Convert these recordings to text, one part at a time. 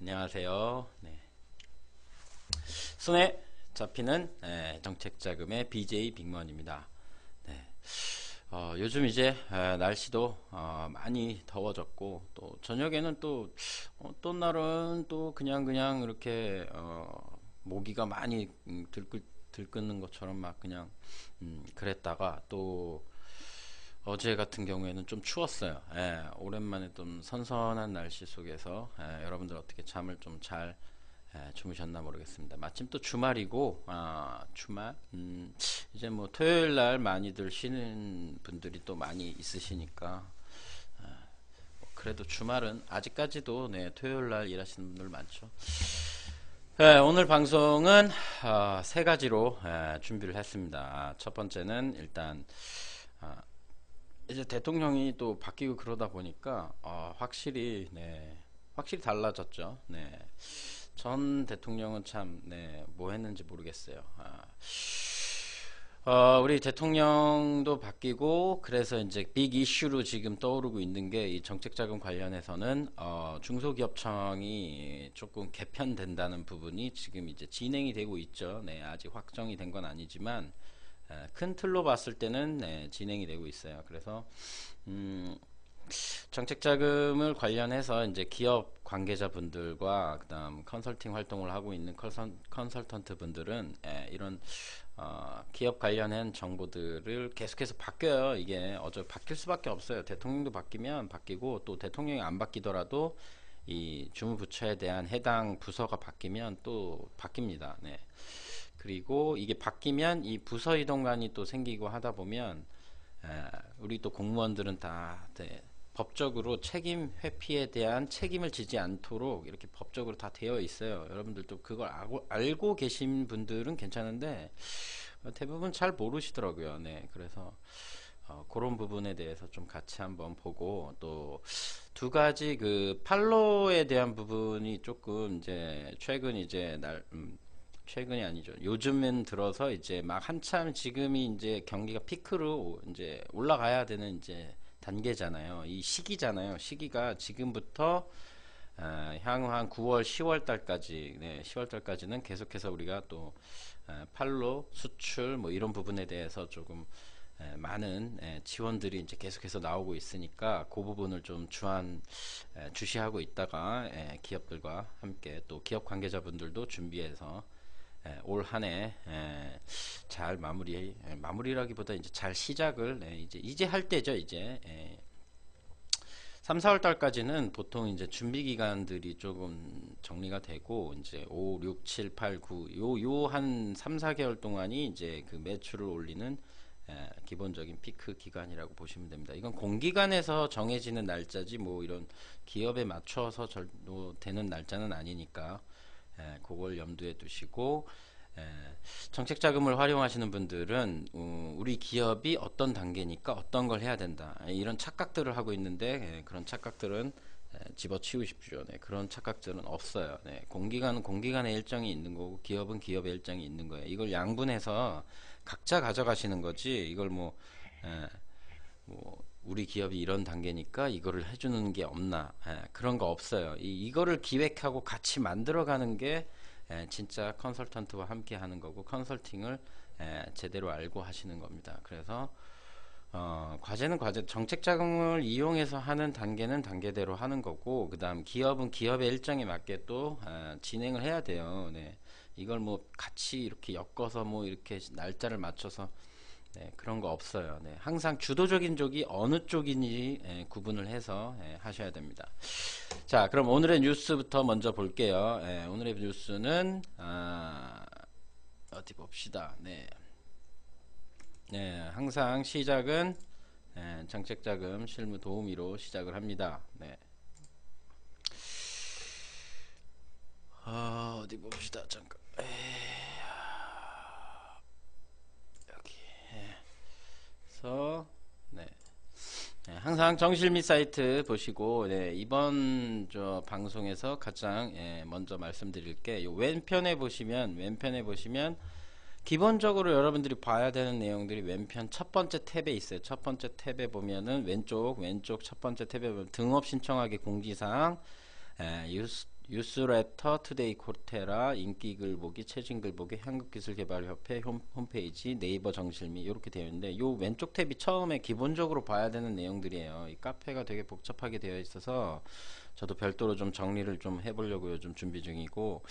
안녕하세요. 네. 손에 잡히는 네, 정책자금의 BJ 빅먼입니다. 네. 어, 요즘 이제 에, 어, 날씨도 어, 많이 더워졌고 또 저녁에는 또 어떤 날은 또 그냥 그냥 이렇게 어, 모기가 많이 음, 들끓 들끓는 것처럼 막 그냥 음, 그랬다가 또 어제 같은 경우에는 좀 추웠어요. 예, 오랜만에 좀 선선한 날씨 속에서 예, 여러분들 어떻게 잠을 좀잘 예, 주무셨나 모르겠습니다. 마침 또 주말이고 아, 주말 음, 이제 뭐 토요일 날 많이들 쉬는 분들이 또 많이 있으시니까 아, 뭐 그래도 주말은 아직까지도 네, 토요일 날 일하시는 분들 많죠. 예, 오늘 방송은 아, 세 가지로 예, 준비를 했습니다. 첫 번째는 일단 아, 이제 대통령이 또 바뀌고 그러다 보니까 어, 확실히 네 확실히 달라졌죠. 네. 전 대통령은 참, 네, 뭐 했는지 모르겠어요. 아. 어, 우리 대통령도 바뀌고, 그래서 이제 빅 이슈로 지금 떠오르고 있는 게 이 정책자금 관련해서는, 어, 중소기업청이 조금 개편된다는 부분이 지금 이제 진행이 되고 있죠. 네, 아직 확정이 된 건 아니지만, 큰 틀로 봤을 때는 네, 진행이 되고 있어요. 그래서 음, 정책자금을 관련해서 이제 기업 관계자분들과 그다음 컨설팅 활동을 하고 있는 컨설, 턴트 분들은 예, 이런 어, 기업 관련한 정보들을 계속해서 바뀌어요. 이게 어저 바뀔 수밖에 없어요. 대통령도 바뀌면 바뀌고 또 대통령이 안 바뀌더라도 이 주무부처에 대한 해당 부서가 바뀌면 또 바뀝니다. 네. 그리고 이게 바뀌면 이 부서 이동관이 또 생기고 하다 보면 우리 또 공무원들은 다 네, 법적으로 책임 회피에 대한 책임을 지지 않도록 이렇게 법적으로 다 되어 있어요. 여러분들도 그걸 알고, 알고 계신 분들은 괜찮은데 대부분 잘 모르시더라고요. 네, 그래서 어, 그런 부분에 대해서 좀 같이 한번 보고 또 두 가지 그 팔로에 대한 부분이 조금 이제 최근 이제 날 음, 최근이 아니죠. 요즘엔 들어서 이제 막 한참 지금이 이제 경기가 피크로 이제 올라가야 되는 이제 단계잖아요. 이 시기잖아요. 시기가 지금부터 어, 향후 한 9월, 10월 달까지, 네, 10월 달까지는 계속해서 우리가 또 어, 팔로 수출 뭐 이런 부분에 대해서 조금 에, 많은 에, 지원들이 이제 계속해서 나오고 있으니까 그 부분을 좀 주한 에, 주시하고 있다가 에, 기업들과 함께 또 기업 관계자분들도 준비해서 예, 올 한해 예, 잘 마무리 예, 마무리라기보다 이제 잘 시작을 이제 이제 할 때죠 이제 3, 4월 달까지는 보통 이제 준비 기간들이 조금 정리가 되고 이제 5, 6, 7, 8, 9요요한 3, 4개월 동안이 이제 그 매출을 올리는 기본적인 피크 기간이라고 보시면 됩니다. 이건 공기관에서 정해지는 날짜지 뭐 이런 기업에 맞춰서 절, 뭐 되는 날짜는 아니니까 예, 그걸 염두에 두시고 예, 정책 자금을 활용하시는 분들은 음, 우리 기업이 어떤 단계니까 어떤 걸 해야 된다 이런 착각들을 하고 있는데 예, 그런 착각들은 예, 집어치우십시오. 네, 그런 착각들은 없어요. 네, 공기관은 공기관의 일정이 있는 거고 기업은 기업의 일정이 있는 거예요. 이걸 양분해서 각자 가져가시는 거지 이걸 뭐, 뭐 우리 기업이 이런 단계니까 이거를 해주는 게 없나 예, 그런 거 없어요 이, 이거를 기획하고 같이 만들어가는 게 예, 진짜 컨설턴트와 함께 하는 거고 컨설팅을 예, 제대로 알고 하시는 겁니다 그래서 어, 과제는 과제 정책 자금을 이용해서 하는 단계는 단계대로 하는 거고 그 다음 기업은 기업의 일정에 맞게 또 아, 진행을 해야 돼요 네. 이걸 뭐 같이 이렇게 엮어서 뭐 이렇게 날짜를 맞춰서 네, 그런 거 없어요. 네, 항상 주도적인 쪽이 어느 쪽인지 예, 구분을 해서 예, 하셔야 됩니다. 자, 그럼 오늘의 뉴스부터 먼저 볼게요. 예, 오늘의 뉴스는 아, 어디 봅시다. 네, 네, 항상 시작은 예, 정책자금 실무 도우미로 시작을 합니다. 네. 아, 어디 봅시다. 잠깐. 에이. 해서 네. 네, 항상 정실 및 사이트 보시고 네, 이번 저 방송에서 가장 예, 먼저 말씀드릴 게 왼편에 보시면 왼편에 보시면 기본적으로 여러분들이 봐야 되는 내용들이 왼편 첫 번째 탭에 있어요. 첫 번째 탭에 보면은 왼쪽 왼쪽 첫 번째 탭에 보면 등업 신청하기 공지사항 예, 유스, 뉴스레터, 투데이 코테라, 인기글 보기, 최신글 보기, 한국기술개발협회 홈페이지, 네이버 정실미 이렇게 되어 있는데 요 왼쪽 탭이 처음에 기본적으로 봐야 되는 내용들이에요. 이 카페가 되게 복잡하게 되어 있어서 저도 별도로 좀 정리를 좀 해보려고 요즘 준비 중이고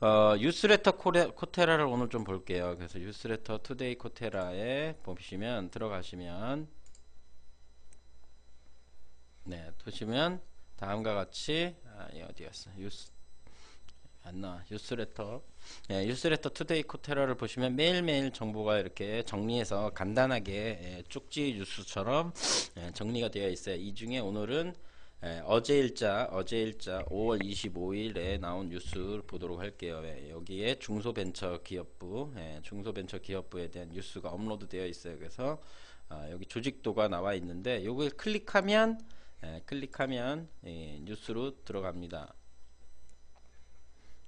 어, 뉴스레터 코레, 코테라를 오늘 좀 볼게요. 그래서 뉴스레터 투데이 코테라에 보시면 들어가시면 네, 보시면 다음과 같이 예, 어디였어? 뉴스 안 나와. 뉴스레터. 예, 뉴스레터 투데이 코테라를 보시면 매일매일 정보가 이렇게 정리해서 간단하게 예, 쪽지 뉴스처럼 예, 정리가 되어 있어요. 이 중에 오늘은 예, 어제 일자, 어제 일자 5월 25일에 나온 뉴스를 보도록 할게요. 예, 여기에 중소벤처기업부, 예, 중소벤처기업부에 대한 뉴스가 업로드 되어 있어요. 그래서 아, 여기 조직도가 나와 있는데 요걸 클릭하면 예, 클릭하면 예, 뉴스로 들어갑니다.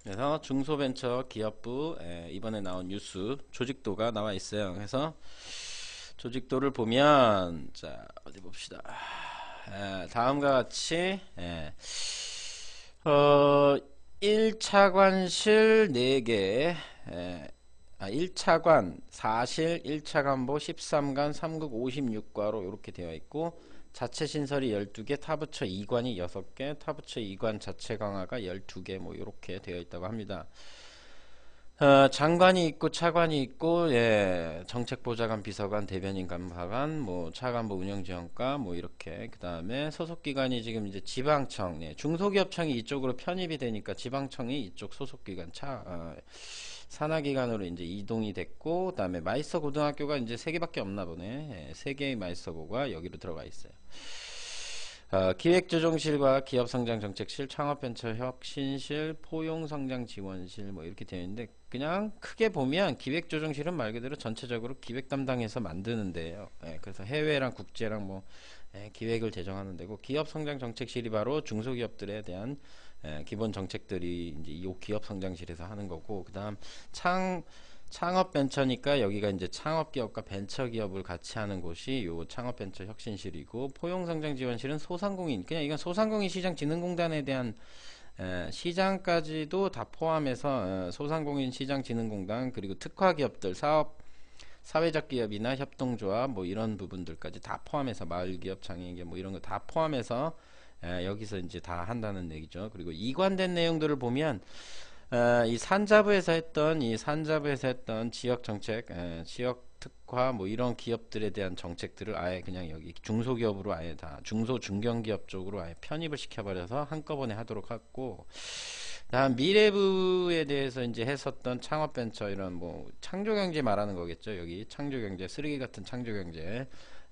그래서 중소벤처기업부 예, 이번에 나온 뉴스 조직도가 나와 있어요. 그래서 조직도를 보면 자 어디 봅시다. 다음과 같이 어, 1차관실 4개 1차관 아, 4실 1차관보 13관 3국 56과로 이렇게 되어 있고 자체 신설이 12개, 타부처 2관이 6개, 타부처 2관 자체 강화가 12개 뭐 이렇게 되어 있다고 합니다. 어, 장관이 있고 차관이 있고 예, 정책보좌관, 비서관, 대변인 감사관, 뭐 차관부 운영지원과 뭐 이렇게 그 다음에 소속기관이 지금 이제 지방청, 예, 중소기업청이 이쪽으로 편입이 되니까 지방청이 이쪽 소속기관 차 어, 산하기관으로 이제 이동이 됐고 그 다음에 마이스터 고등학교가 이제 세 개밖에 없나 보네 예, 개의 마이스터고가 여기로 들어가 있어요 어, 기획조정실과 기업성장정책실 창업벤처혁신실 포용성장지원실 뭐 이렇게 되어 있는데 그냥 크게 보면 기획조정실은 말 그대로 전체적으로 기획 담당해서 만드는 데요 예, 그래서 해외랑 국제랑 뭐 예, 기획을 제정하는 데고 기업성장정책실이 바로 중소기업들에 대한 예, 기본 정책들이 이제 이 기업 성장실에서 하는 거고 그다음 창 창업 벤처니까 여기가 이제 창업 기업과 벤처 기업을 같이 하는 곳이 요 창업 벤처 혁신실이고 포용 성장 지원실은 소상공인 그냥 이건 소상공인 시장 진흥공단에 대한 에, 예, 시장까지도 다 포함해서 에, 예, 소상공인 시장 진흥공단 그리고 특화 기업들 사업 사회적 기업이나 협동조합 뭐 이런 부분들까지 다 포함해서 마을 기업 장애인 기업 뭐 이런 거 다 포함해서 예, 여기서 이제 다 한다는 얘기죠. 그리고 이관된 내용들을 보면 어, 이 산자부에서 했던 이 산자부에서 했던 지역 정책, 예, 지역 특화 뭐 이런 기업들에 대한 정책들을 아예 그냥 여기 중소기업으로 아예 다 중소 중견기업 쪽으로 아예 편입을 시켜버려서 한꺼번에 하도록 하고 다음 미래부에 대해서 이제 했었던 창업벤처 이런 뭐 창조경제 말하는 거겠죠 여기 창조경제 쓰레기 같은 창조경제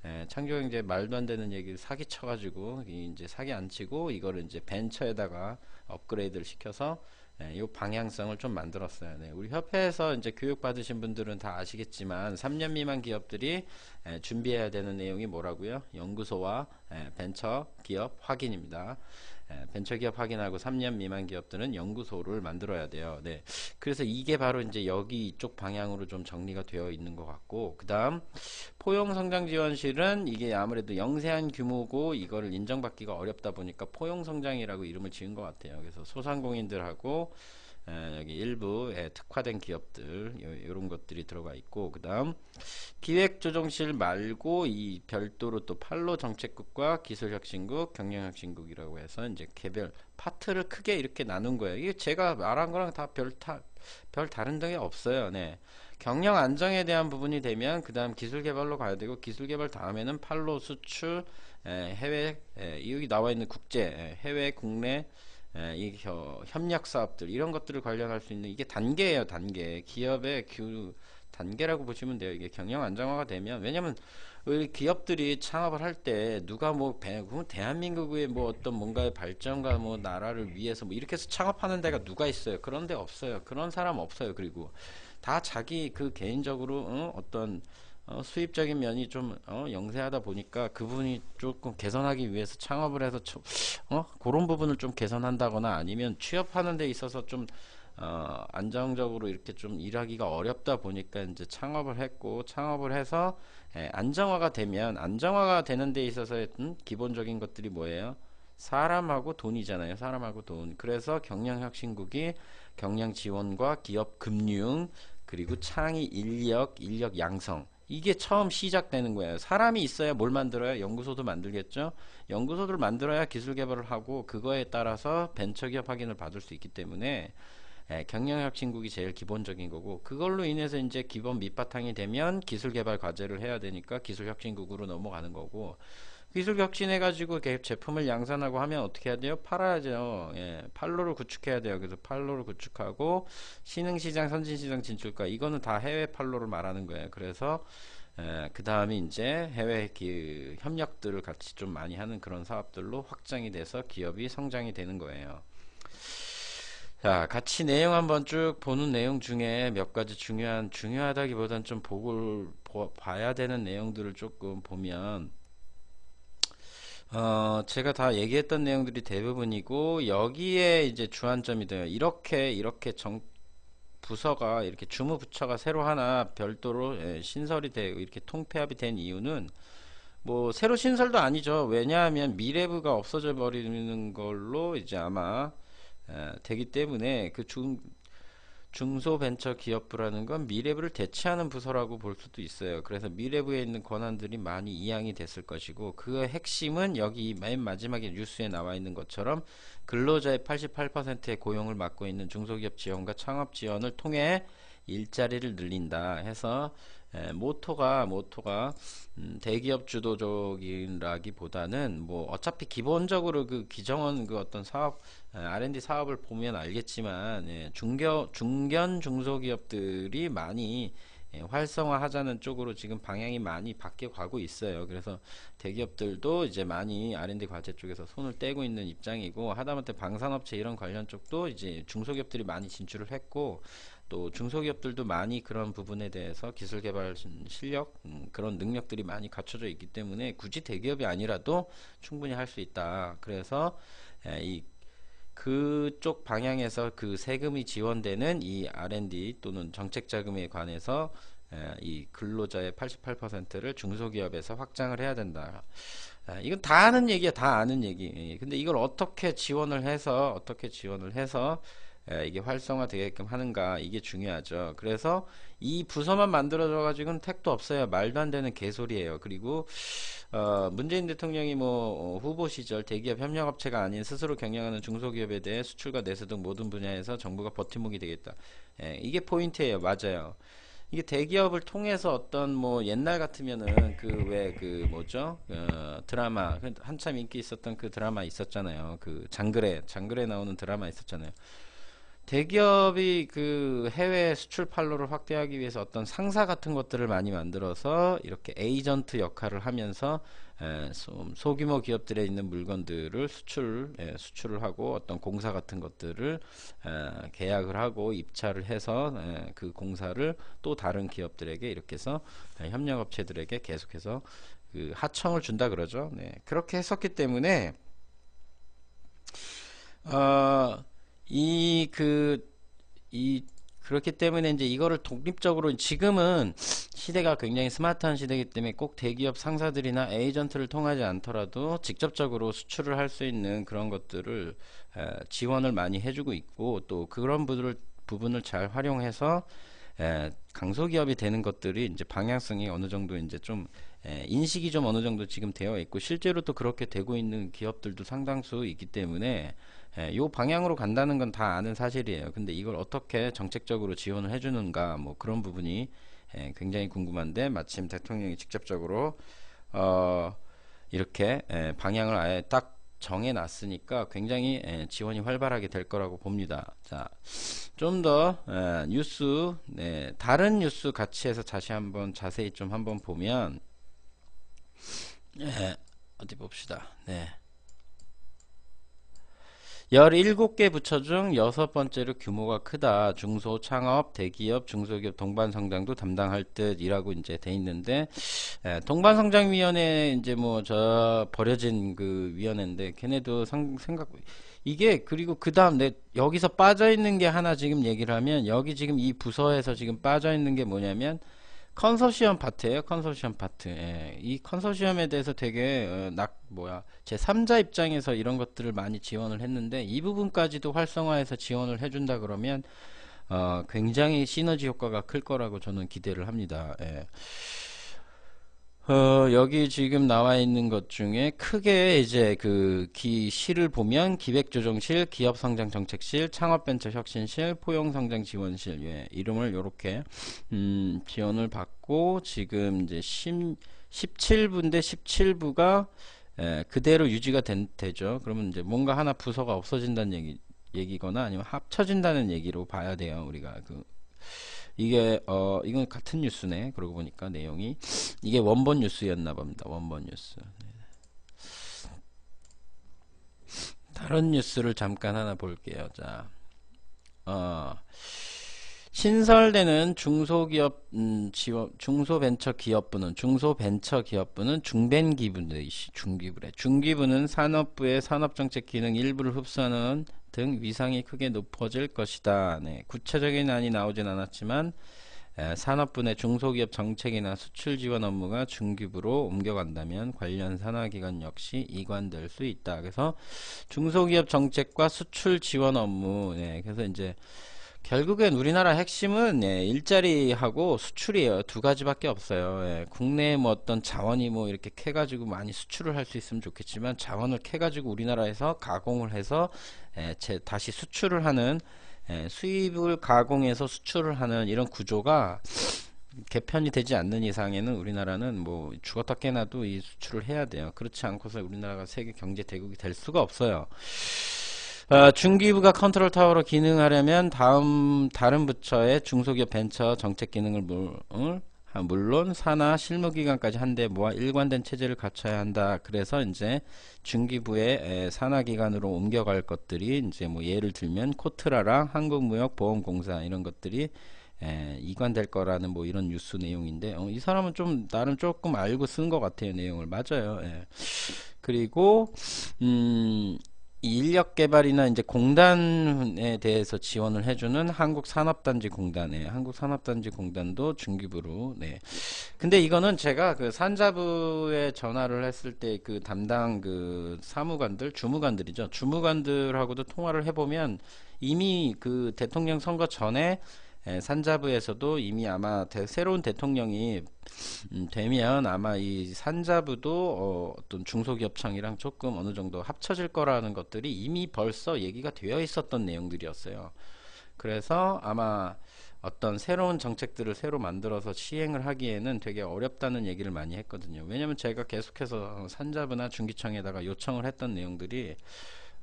에, 예, 창조경제 말도 안 되는 얘기를 사기 쳐가지고 이제 사기 안 치고 이거를 이제 벤처에다가 업그레이드를 시켜서 에, 예, 요 방향성을 좀 만들었어요. 네, 우리 협회에서 이제 교육 받으신 분들은 다 아시겠지만 3년 미만 기업들이 에, 예, 준비해야 되는 내용이 뭐라고요? 연구소와 에, 벤처 기업 확인입니다. 예, 벤처기업 확인하고 3년 미만 기업들은 연구소를 만들어야 돼요. 네. 그래서 이게 바로 이제 여기 이쪽 방향으로 좀 정리가 되어 있는 것 같고, 그 다음, 포용성장지원실은 이게 아무래도 영세한 규모고 이거를 인정받기가 어렵다 보니까 포용성장이라고 이름을 지은 것 같아요. 그래서 소상공인들하고 여기 일부에 특화된 기업들 이런 것들이 들어가 있고 그 다음 기획조정실 말고 이 별도로 또 팔로 정책국과 기술혁신국 경영혁신국이라고 해서 이제 개별 파트를 크게 이렇게 나눈 거예요 이게 제가 말한 거랑 다별별 다른 게 없어요 네. 경영 안정에 대한 부분이 되면 그 다음 기술개발로 가야 되고 기술개발 다음에는 팔로 수출 에, 해외 에, 여기 나와 있는 국제 에, 해외 국내 예, 이 협력 사업들 이런 것들을 관련할 수 있는 이게 단계예요 단계 기업의 규 단계라고 보시면 돼요 이게 경영 안정화가 되면 왜냐면 우리 기업들이 창업을 할 때 누가 뭐 대한민국의 뭐 어떤 뭔가의 발전과 뭐 나라를 위해서 뭐 이렇게 해서 창업하는 데가 누가 있어요 그런 데 없어요 그런 사람 없어요 그리고 다 자기 그 개인적으로 응? 어떤 어, 수입적인 면이 좀 어, 영세하다 보니까 그분이 조금 개선하기 위해서 창업을 해서 처, 어? 그런 부분을 좀 개선한다거나 아니면 취업하는 데 있어서 좀 어, 안정적으로 이렇게 좀 일하기가 어렵다 보니까 이제 창업을 했고 창업을 해서 예, 안정화가 되면 안정화가 되는 데 있어서의 음, 기본적인 것들이 뭐예요? 사람하고 돈이잖아요. 사람하고 돈. 그래서 경영혁신국이 경영지원과 기업 금융 그리고 창의 인력, 인력 양성 이게 처음 시작되는 거예요. 사람이 있어야 뭘 만들어요? 연구소도 만들겠죠. 연구소를 만들어야 기술 개발을 하고 그거에 따라서 벤처기업 확인을 받을 수 있기 때문에 예, 경영혁신국이 제일 기본적인 거고 그걸로 인해서 이제 기본 밑바탕이 되면 기술 개발 과제를 해야 되니까 기술혁신국으로 넘어가는 거고 기술 혁신해가지고 이렇 제품을 양산하고 하면 어떻게 해야 돼요? 팔아야죠. 예, 팔로를 구축해야 돼요. 그래서 팔로를 구축하고 신흥시장, 선진시장 진출과 이거는 다 해외 팔로를 말하는 거예요. 그래서 예, 그 다음에 이제 해외 그 협력들을 같이 좀 많이 하는 그런 사업들로 확장이 돼서 기업이 성장이 되는 거예요. 자, 같이 내용 한번 쭉 보는 내용 중에 몇 가지 중요한, 중요하다기보단 좀 보고, 봐야 되는 내용들을 조금 보면, 어, 제가 다 얘기했던 내용들이 대부분이고 여기에 이제 주안점이 돼요. 이렇게 이렇게 정 부서가 이렇게 주무 부처가 새로 하나 별도로 예, 신설이 되고 이렇게 통폐합이 된 이유는 뭐 새로 신설도 아니죠. 왜냐하면 미래부가 없어져 버리는 걸로 이제 아마 예, 되기 때문에 그 중, 중소벤처기업부라는 건 미래부를 대체하는 부서라고 볼 수도 있어요. 그래서 미래부에 있는 권한들이 많이 이양이 됐을 것이고 그 핵심은 여기 맨 마지막에 뉴스에 나와 있는 것처럼 근로자의 88%의 고용을 맡고 있는 중소기업 지원과 창업 지원을 통해 일자리를 늘린다 해서 예, 모토가 모토가 음, 대기업 주도적이라기보다는뭐 어차피 기본적으로 그 기정원 그 어떤 사업 예, R&D 사업을 보면 알겠지만 예, 중견 중견 중소기업들이 많이 예, 활성화하자는 쪽으로 지금 방향이 많이 바뀌어 가고 있어요. 그래서 대기업들도 이제 많이 R&D 과제 쪽에서 손을 떼고 있는 입장이고 하다못해 방산업체 이런 관련 쪽도 이제 중소기업들이 많이 진출을 했고 또 중소기업들도 많이 그런 부분에 대해서 기술 개발 실력 음, 그런 능력들이 많이 갖춰져 있기 때문에 굳이 대기업이 아니라도 충분히 할 수 있다. 그래서 에, 예, 이 그쪽 방향에서 그 세금이 지원되는 이 R&D 또는 정책 자금에 관해서 예, 이 근로자의 88%를 중소기업에서 확장을 해야 된다. 예, 이건 다 아는 얘기야, 다 아는 얘기. 근데 이걸 어떻게 지원을 해서, 어떻게 지원을 해서 예, 이게 활성화되게끔 하는가 이게 중요하죠 그래서 이 부서만 만들어져 가지고는 택도 없어요 말도 안 되는 개소리예요 그리고 어 문재인 대통령이 뭐 어, 후보 시절 대기업 협력업체가 아닌 스스로 경영하는 중소기업에 대해 수출과 내수 등 모든 분야에서 정부가 버팀목이 되겠다 예, 이게 포인트예요 맞아요 이게 대기업을 통해서 어떤 뭐 옛날 같으면은 그 왜그 그 뭐죠 어, 드라마 그 한참 인기 있었던 그 드라마 있었잖아요 그 장그래 장그래 나오는 드라마 있었잖아요 대기업이 그 해외 수출 판로를 확대하기 위해서 어떤 상사 같은 것들을 많이 만들어서 이렇게 에이전트 역할을 하면서 소규모 기업들에 있는 물건들을 수출 수출을 하고 어떤 공사 같은 것들을 계약을 하고 입찰을 해서 그 공사를 또 다른 기업들에게 이렇게 해서 협력업체들에게 계속해서 그 하청을 준다 그러죠. 네, 그렇게 했었기 때문에 어, 이그이 그, 그렇기 때문에 이제 이거를 독립적으로 지금은 시대가 굉장히 스마트한 시대이기 때문에 꼭 대기업 상사들이나 에이전트를 통하지 않더라도 직접적으로 수출을 할 수 있는 그런 것들을 지원을 많이 해주고 있고 또 그런 부분을 부분을 잘 활용해서 에, 강소기업이 되는 것들이 이제 방향성이 어느 정도 이제 좀 에, 인식이 좀 어느 정도 지금 되어 있고 실제로 또 그렇게 되고 있는 기업들도 상당수 있기 때문에 예, 요 방향으로 간다는 건 다 아는 사실이에요. 근데 이걸 어떻게 정책적으로 지원을 해주는가 뭐 그런 부분이 예, 굉장히 궁금한데 마침 대통령이 직접적으로 어, 이렇게 예, 방향을 아예 딱 정해놨으니까 굉장히 예, 지원이 활발하게 될 거라고 봅니다. 자, 좀더 예, 뉴스 네, 다른 뉴스 같이 해서 다시 한번 자세히 좀 한번 보면 예, 어디 봅시다. 네. 17개 부처 중 여섯 번째로 규모가 크다. 중소 창업, 대기업, 중소기업 동반 성장도 담당할 듯이라고 이제 돼 있는데 예, 동반 성장 위원회 이제 뭐 저 버려진 그 위원회인데 걔네도 상, 생각 이게 그리고 그다음 내 여기서 빠져 있는 게 하나 지금 얘기를 하면 여기 지금 이 부서에서 지금 빠져 있는 게 뭐냐면 컨소시엄 파트예요 컨소시엄 파트 예. 이 컨소시엄에 대해서 되게 어, 낙 뭐야 제 3자 입장에서 이런 것들을 많이 지원을 했는데 이 부분까지도 활성화해서 지원을 해준다 그러면 어, 굉장히 시너지 효과가 클 거라고 저는 기대를 합니다 예. 어, 여기 지금 나와 있는 것 중에 크게 이제 그 기, 실을 보면 기획조정실, 기업성장정책실, 창업벤처혁신실, 포용성장지원실, 예, 이름을 요렇게, 음, 지원을 받고, 지금 이제 10, 17부인데 17부가, 예, 그대로 유지가 된, 되죠. 그러면 이제 뭔가 하나 부서가 없어진다는 얘기, 얘기거나 아니면 합쳐진다는 얘기로 봐야 돼요, 우리가. 그, 이게 어 이건 같은 뉴스네. 그러고 보니까 내용이 이게 원본 뉴스였나 봅니다. 원본 뉴스. 네. 다른 뉴스를 잠깐 하나 볼게요. 자, 어, 신설되는 중소기업 음, 지원 중소벤처기업부는 중소벤처기업부는 중벤기부인데 중기부래 중기부는 산업부의 산업정책 기능 일부를 흡수하는 등 위상이 크게 높아질 것이다. 네, 구체적인 안이 나오진 않았지만 에, 산업분의 중소기업 정책이나 수출 지원 업무가 중기부로 옮겨간다면 관련 산하기관 역시 이관될 수 있다. 그래서 중소기업 정책과 수출 지원 업무, 네, 그래서 이제 결국엔 우리나라 핵심은 예, 일자리하고 수출이에요. 두 가지밖에 없어요. 예, 국내에 뭐 어떤 자원이 뭐 이렇게 캐가지고 많이 수출을 할 수 있으면 좋겠지만 자원을 캐가지고 우리나라에서 가공을 해서 예, 다시 수출을 하는 예, 수입을 가공해서 수출을 하는 이런 구조가 개편이 되지 않는 이상에는 우리나라는 뭐 죽었다 깨나도 이 수출을 해야 돼요. 그렇지 않고서 우리나라가 세계 경제 대국이 될 수가 없어요. 어, 중기부가 컨트롤 타워로 기능하려면 다음 다른 부처의 중소기업 벤처 정책 기능을 물, 아, 물론 산하 실무기관까지 한데 모아 일관된 체제를 갖춰야 한다. 그래서 이제 중기부의 산하기관으로 옮겨갈 것들이 이제 뭐 예를 들면 코트라랑 한국무역보험공사 이런 것들이 에, 이관될 거라는 뭐 이런 뉴스 내용인데 어, 이 사람은 좀 나름 조금 알고 쓴 것 같아요 내용을 맞아요. 예. 그리고 음, 인력 개발이나 이제 공단에 대해서 지원을 해주는 한국산업단지공단에 한국산업단지공단도 중기부로 네 근데 이거는 제가 그 산자부에 전화를 했을 때 그 담당 그 사무관들 주무관들이죠 주무관들하고도 통화를 해보면 이미 그 대통령 선거 전에 예, 산자부에서도 이미 아마 대, 새로운 대통령이 음, 되면 아마 이 산자부도 어, 떤 중소기업청이랑 조금 어느 정도 합쳐질 거라는 것들이 이미 벌써 얘기가 되어 있었던 내용들이었어요. 그래서 아마 어떤 새로운 정책들을 새로 만들어서 시행을 하기에는 되게 어렵다는 얘기를 많이 했거든요. 왜냐면 제가 계속해서 산자부나 중기청에다가 요청을 했던 내용들이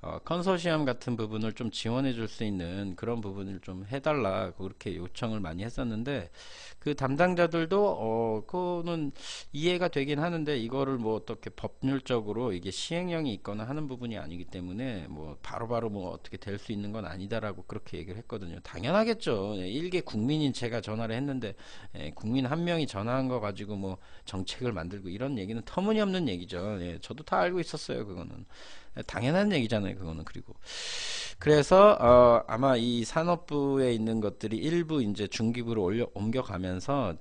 어, 컨소시엄 같은 부분을 좀 지원해 줄 수 있는 그런 부분을 좀 해달라 그렇게 요청을 많이 했었는데 그 담당자들도 어 그거는 이해가 되긴 하는데 이거를 뭐 어떻게 법률적으로 이게 시행령이 있거나 하는 부분이 아니기 때문에 뭐 바로바로 바로 뭐 어떻게 될 수 있는 건 아니다라고 그렇게 얘기를 했거든요 당연하겠죠 예, 일개 국민인 제가 전화를 했는데 예, 국민 한 명이 전화한 거 가지고 뭐 정책을 만들고 이런 얘기는 터무니없는 얘기죠 예, 저도 다 알고 있었어요 그거는 당연한 얘기잖아요. 그거는 그리고 그래서 어, 아마 이 산업부에 있는 것들이 일부 이제 중기부로 올려 옮겨가면서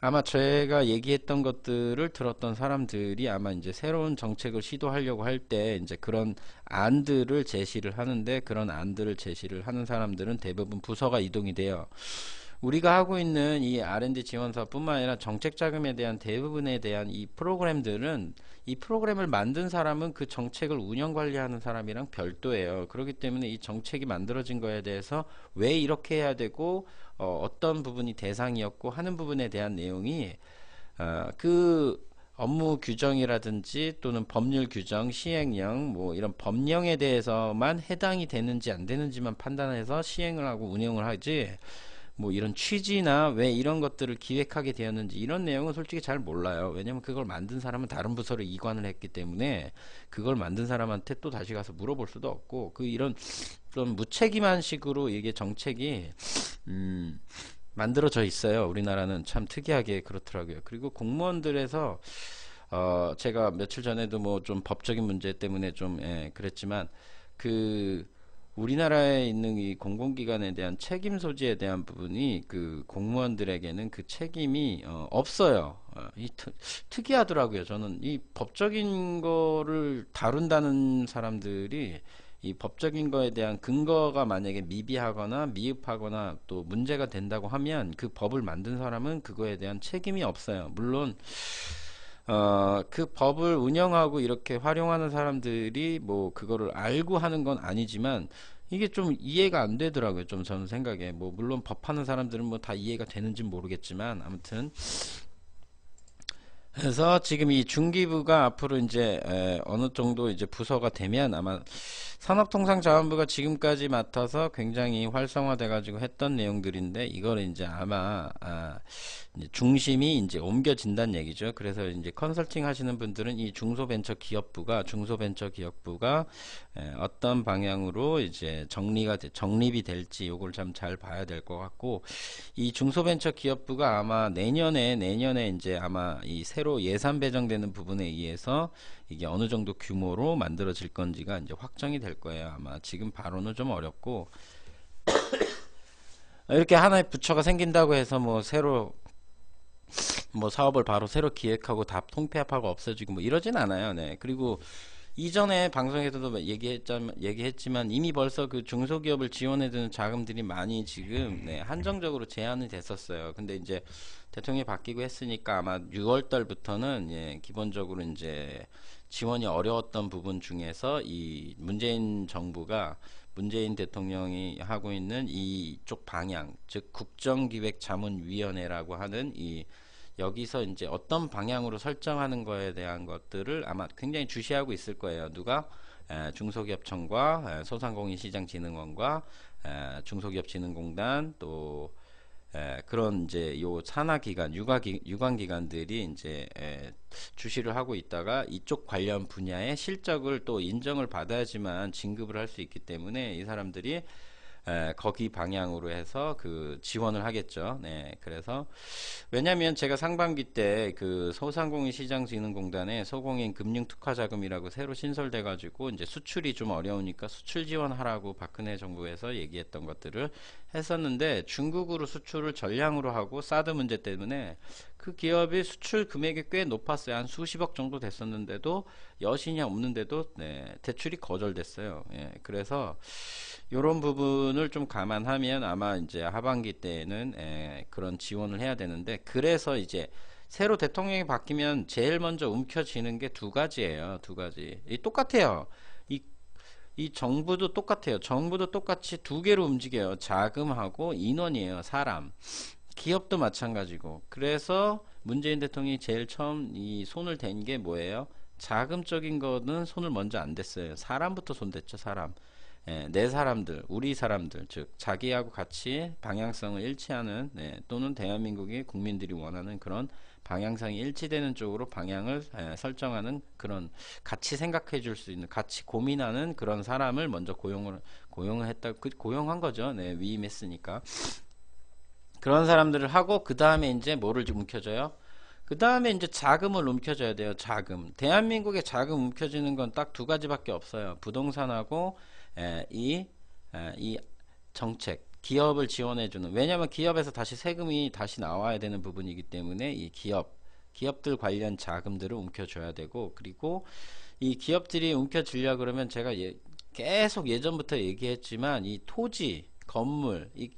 아마 제가 얘기했던 것들을 들었던 사람들이 아마 이제 새로운 정책을 시도하려고 할 때 이제 그런 안들을 제시를 하는데 그런 안들을 제시를 하는 사람들은 대부분 부서가 이동이 돼요. 우리가 하고 있는 이 R&D 지원 사뿐만 아니라 정책 자금에 대한 대부분에 대한 이 프로그램들은 이 프로그램을 만든 사람은 그 정책을 운영 관리하는 사람이랑 별도예요. 그렇기 때문에 이 정책이 만들어진 거에 대해서 왜 이렇게 해야 되고 어, 어떤 부분이 대상이었고 하는 부분에 대한 내용이 어, 그 업무 규정이라든지 또는 법률 규정, 시행령 뭐 이런 법령에 대해서만 해당이 되는지 안 되는지만 판단해서 시행을 하고 운영을 하지 뭐 이런 취지나 왜 이런 것들을 기획하게 되었는지 이런 내용은 솔직히 잘 몰라요. 왜냐면 그걸 만든 사람은 다른 부서로 이관을 했기 때문에 그걸 만든 사람한테 또 다시 가서 물어볼 수도 없고 그 이런 좀 무책임한 식으로 이게 정책이 음 만들어져 있어요. 우리나라는 참 특이하게 그렇더라고요. 그리고 공무원들에서 어 제가 며칠 전에도 뭐 좀 법적인 문제 때문에 좀 예, 그랬지만 그 우리나라에 있는 이 공공기관에 대한 책임 소지에 대한 부분이 그 공무원들에게는 그 책임이 어, 없어요. 어, 이 트, 특이하더라고요. 저는 이 법적인 거를 다룬다는 사람들이 이 법적인 거에 대한 근거가 만약에 미비하거나 미흡하거나 또 문제가 된다고 하면 그 법을 만든 사람은 그거에 대한 책임이 없어요. 물론 어, 그 법을 운영하고 이렇게 활용하는 사람들이 뭐 그거를 알고 하는 건 아니지만 이게 좀 이해가 안 되더라고요. 좀 저는 생각에 뭐 물론 법하는 사람들은 뭐 다 이해가 되는지 모르겠지만 아무튼 그래서 지금 이 중기부가 앞으로 이제 어느 정도 이제 부서가 되면 아마 산업통상자원부가 지금까지 맡아서 굉장히 활성화돼 가지고 했던 내용들인데 이걸 이제 아마 아, 이제 중심이 이제 옮겨진다는 얘기죠. 그래서 이제 컨설팅 하시는 분들은 이 중소벤처기업부가 중소벤처기업부가 에, 예, 어떤 방향으로 이제 정리가 되, 정립이 될지 요걸 참 잘 봐야 될 것 같고 이 중소벤처기업부가 아마 내년에 내년에 이제 아마 이 새로 예산 배정되는 부분에 의해서 이게 어느 정도 규모로 만들어질 건지가 이제 확정이 될 거예요. 아마 지금 바로는 좀 어렵고 이렇게 하나의 부처가 생긴다고 해서 뭐 새로 뭐 사업을 바로 새로 기획하고 다 통폐합하고 없어지고 뭐 이러진 않아요. 네. 그리고 이전에 방송에서도 얘기했지만, 얘기했지만 이미 벌써 그 중소기업을 지원해주는 자금들이 많이 지금 네, 한정적으로 제한이 됐었어요. 근데 이제 대통령이 바뀌고 했으니까 아마 6월 달부터는 예, 기본적으로 이제 지원이 어려웠던 부분 중에서 이 문재인 정부가 문재인 대통령이 하고 있는 이쪽 방향, 즉 국정기획자문위원회라고 하는 이 여기서 이제 어떤 방향으로 설정하는 거에 대한 것들을 아마 굉장히 주시하고 있을 거예요. 누가 에, 중소기업청과 에, 소상공인시장진흥원과 에, 중소기업진흥공단 또 에, 예, 그런 이제 요 산하 기관, 유가 기, 유관 기관들이 이제 에, 예, 주시를 하고 있다가 이쪽 관련 분야의 실적을 또 인정을 받아야지만 진급을 할 수 있기 때문에 이 사람들이 에, 거기 방향으로 해서 그 지원을 하겠죠. 네, 그래서 왜냐하면 제가 상반기 때 그소상공인시장진흥공단에 소공인 금융특화자금이라고 새로 신설돼가지고 이제 수출이 좀 어려우니까 수출 지원하라고 박근혜 정부에서 얘기했던 것들을 했었는데 중국으로 수출을 전량으로 하고 사드 문제 때문에 그기업이 수출 금액이 꽤 높았어요. 한 수십억 정도 됐었는데도 여신이 없는데도 네, 대출이 거절됐어요. 예, 그래서 이런 부분을 좀 감안하면 아마 이제 하반기 때에는 예, 그런 지원을 해야 되는데 그래서 이제 새로 대통령이 바뀌면 제일 먼저 움켜지는게 두 가지예요. 두 가지. 이 똑같아요. 이, 이 정부도 똑같아요. 정부도 똑같이 두 개로 움직여요. 자금하고 인원이에요. 사람. 기업도 마찬가지고 그래서 문재인 대통령이 제일 처음 이 손을 댄 게 뭐예요? 자금적인 거는 손을 먼저 안 댔어요. 사람부터 손댔죠, 사람. 예, 내 사람들, 우리 사람들, 즉 자기하고 같이 방향성을 일치하는 예, 또는 대한민국의 국민들이 원하는 그런 방향성이 일치되는 쪽으로 방향을 예, 설정하는 그런 같이 생각해 줄 수 있는 같이 고민하는 그런 사람을 먼저 고용을 고용을 했다 그 고용한 거죠. 네, 위임했으니까. 그런 사람들을 하고 그 다음에 이제 뭐를 움켜줘요? 그 다음에 이제 자금을 움켜줘야 돼요. 자금. 대한민국의 자금 움켜쥐는 건 딱 두 가지밖에 없어요. 부동산하고 에, 이, 에, 이 정책. 기업을 지원해주는 왜냐하면 기업에서 다시 세금이 다시 나와야 되는 부분이기 때문에 이 기업 기업들 관련 자금들을 움켜줘야 되고 그리고 이 기업들이 움켜주려 그러면 제가 예, 계속 예전부터 얘기했지만 이 토지 건물 이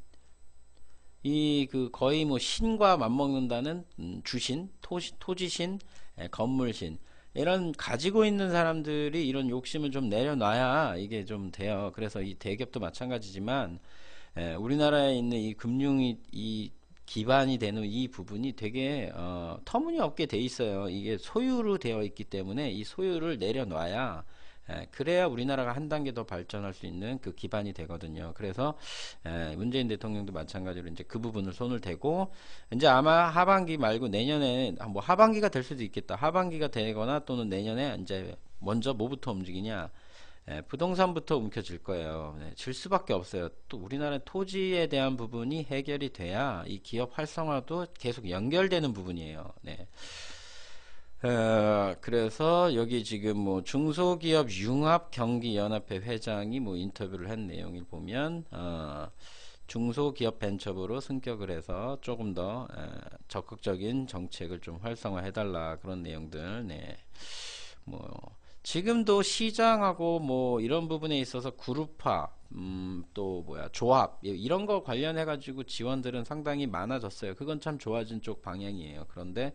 이그 거의 뭐 신과 맞먹는다는 음, 주신, 토시, 토지신, 예, 건물신 이런 가지고 있는 사람들이 이런 욕심을 좀 내려놔야 이게 좀 돼요. 그래서 이 대기업도 마찬가지지만 예, 우리나라에 있는 이 금융이 이 기반이 되는 이 부분이 되게 어, 터무니없게 돼 있어요. 이게 소유로 되어 있기 때문에 이 소유를 내려놔야 예, 그래야 우리나라가 한 단계 더 발전할 수 있는 그 기반이 되거든요. 그래서 예, 문재인 대통령도 마찬가지로 이제 그 부분을 손을 대고 이제 아마 하반기 말고 내년에 아, 뭐 하반기가 될 수도 있겠다. 하반기가 되거나 또는 내년에 이제 먼저 뭐부터 움직이냐? 예, 부동산부터 움켜질 거예요. 예, 질 수밖에 없어요. 또 우리나라 토지에 대한 부분이 해결이 돼야 이 기업 활성화도 계속 연결되는 부분이에요. 네. 그래서 여기 지금 뭐 중소기업 융합 경기 연합회 회장이 뭐 인터뷰를 한 내용을 보면 어, 중소기업 벤처부로 승격을 해서 조금 더 어, 적극적인 정책을 좀 활성화해 달라 그런 내용들 네. 뭐 지금도 시장하고 뭐 이런 부분에 있어서 그룹화 음, 또 뭐야 조합 이런 거 관련해 가지고 지원들은 상당히 많아졌어요 그건 참 좋아진 쪽 방향이에요 그런데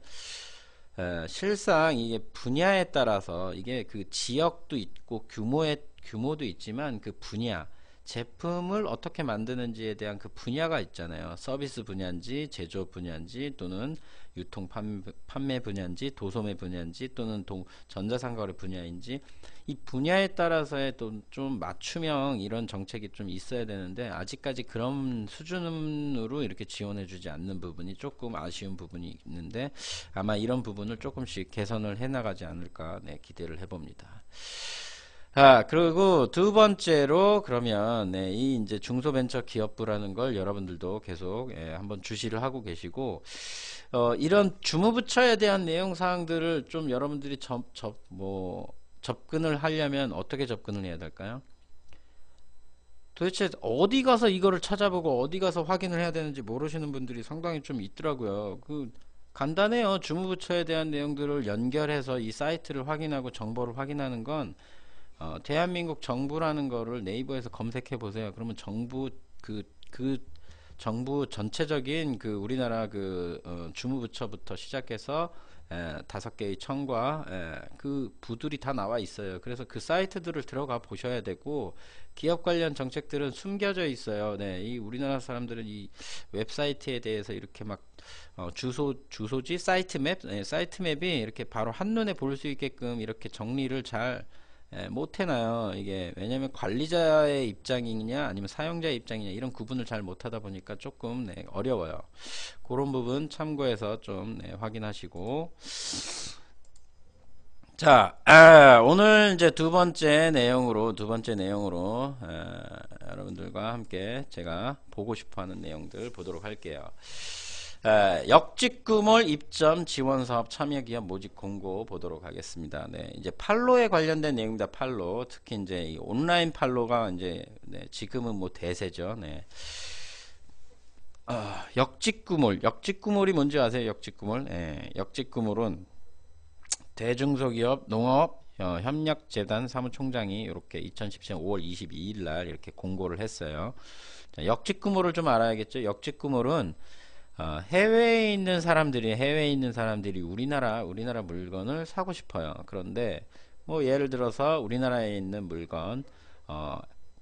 실상 이게 분야에 따라서 이게 그 지역도 있고 규모의 규모도 있지만 그 분야 제품을 어떻게 만드는지에 대한 그 분야가 있잖아요. 서비스 분야인지 제조 분야인지 또는 유통 판매, 분야인지 도소매 분야인지 또는 동, 전자상거래 분야인지 이 분야에 따라서의 또 좀 맞춤형 이런 정책이 좀 있어야 되는데 아직까지 그런 수준으로 이렇게 지원해주지 않는 부분이 조금 아쉬운 부분이 있는데 아마 이런 부분을 조금씩 개선을 해나가지 않을까 네, 기대를 해봅니다. 자, 아, 그리고 두 번째로 그러면 네, 이 이제 중소벤처 기업부라는 걸 여러분들도 계속 예, 한번 주시를 하고 계시고 어, 이런 주무부처에 대한 내용 사항들을 좀 여러분들이 접, 접, 뭐, 접근을 하려면 어떻게 접근을 해야 될까요? 도대체 어디 가서 이거를 찾아보고 어디 가서 확인을 해야 되는지 모르시는 분들이 상당히 좀 있더라고요. 그 간단해요. 주무부처에 대한 내용들을 연결해서 이 사이트를 확인하고 정보를 확인하는 건 어, 대한민국 정부라는 거를 네이버에서 검색해 보세요. 그러면 정부 그그 그 정부 전체적인 그 우리나라 그 어, 주무부처부터 시작해서 다섯 개의 청과 에, 그 부들이 다 나와 있어요. 그래서 그 사이트들을 들어가 보셔야 되고 기업 관련 정책들은 숨겨져 있어요. 네, 이 우리나라 사람들은 이 웹사이트에 대해서 이렇게 막 어, 주소 주소지 사이트맵 네, 사이트맵이 이렇게 바로 한 눈에 볼 수 있게끔 이렇게 정리를 잘 예, 못해놔요. 이게 왜냐면 관리자의 입장이냐 아니면 사용자의 입장이냐 이런 구분을 잘 못하다 보니까 조금 네, 어려워요. 그런 부분 참고해서 좀 네, 확인하시고 자 아, 오늘 이제 두 번째 내용으로 두 번째 내용으로 아, 여러분들과 함께 제가 보고 싶어하는 내용들 보도록 할게요. 역직구몰 입점 지원 사업 참여 기업 모집 공고 보도록 하겠습니다. 네, 이제 팔로에 관련된 내용입니다. 팔로 특히 이제 온라인 팔로가 이제 네, 지금은 뭐 대세죠. 네. 어, 아, 역직구몰, 역직구몰이 뭔지 아세요? 역직구몰, 예, 역직구몰은 대중소기업 농업 어, 협력재단 사무총장이 이렇게 2017년 5월 22일 날 이렇게 공고를 했어요. 자, 역직구몰을 좀 알아야겠죠. 역직구몰은 어, 해외에 있는 사람들이 해외에 있는 사람들이 우리나라 우리나라 물건을 사고 싶어요. 그런데 뭐 예를 들어서 우리나라에 있는 물건 어,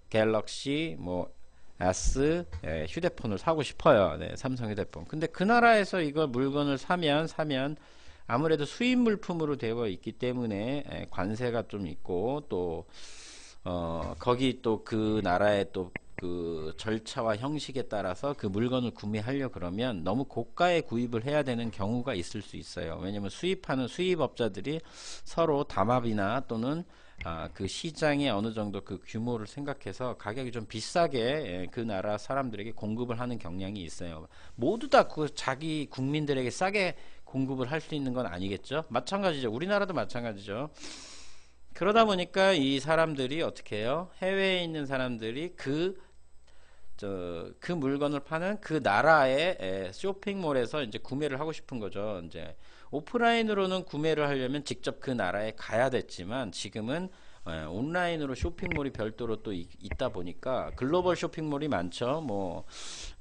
갤럭시 뭐 S 예, 휴대폰을 사고 싶어요. 네, 삼성 휴대폰. 근데 그 나라에서 이거 물건을 사면 사면 아무래도 수입 물품으로 되어 있기 때문에 예, 관세가 좀 있고 또 어, 거기 또 그 나라의 또 그 절차와 형식에 따라서 그 물건을 구매하려 그러면 너무 고가에 구입을 해야 되는 경우가 있을 수 있어요. 왜냐면 수입하는 수입업자들이 서로 담합이나 또는 아, 그 시장의 어느 정도 그 규모를 생각해서 가격이 좀 비싸게 예, 그 나라 사람들에게 공급을 하는 경향이 있어요. 모두 다 그 자기 국민들에게 싸게 공급을 할 수 있는 건 아니겠죠. 마찬가지죠. 우리나라도 마찬가지죠. 그러다 보니까 이 사람들이 어떻게 해요? 해외에 있는 사람들이 그, 저, 그 물건을 파는 그 나라의 에, 쇼핑몰에서 이제 구매를 하고 싶은 거죠. 이제 오프라인으로는 구매를 하려면 직접 그 나라에 가야 됐지만 지금은 예, 온라인으로 쇼핑몰이 별도로 또 있, 다 보니까 글로벌 쇼핑몰이 많죠. 뭐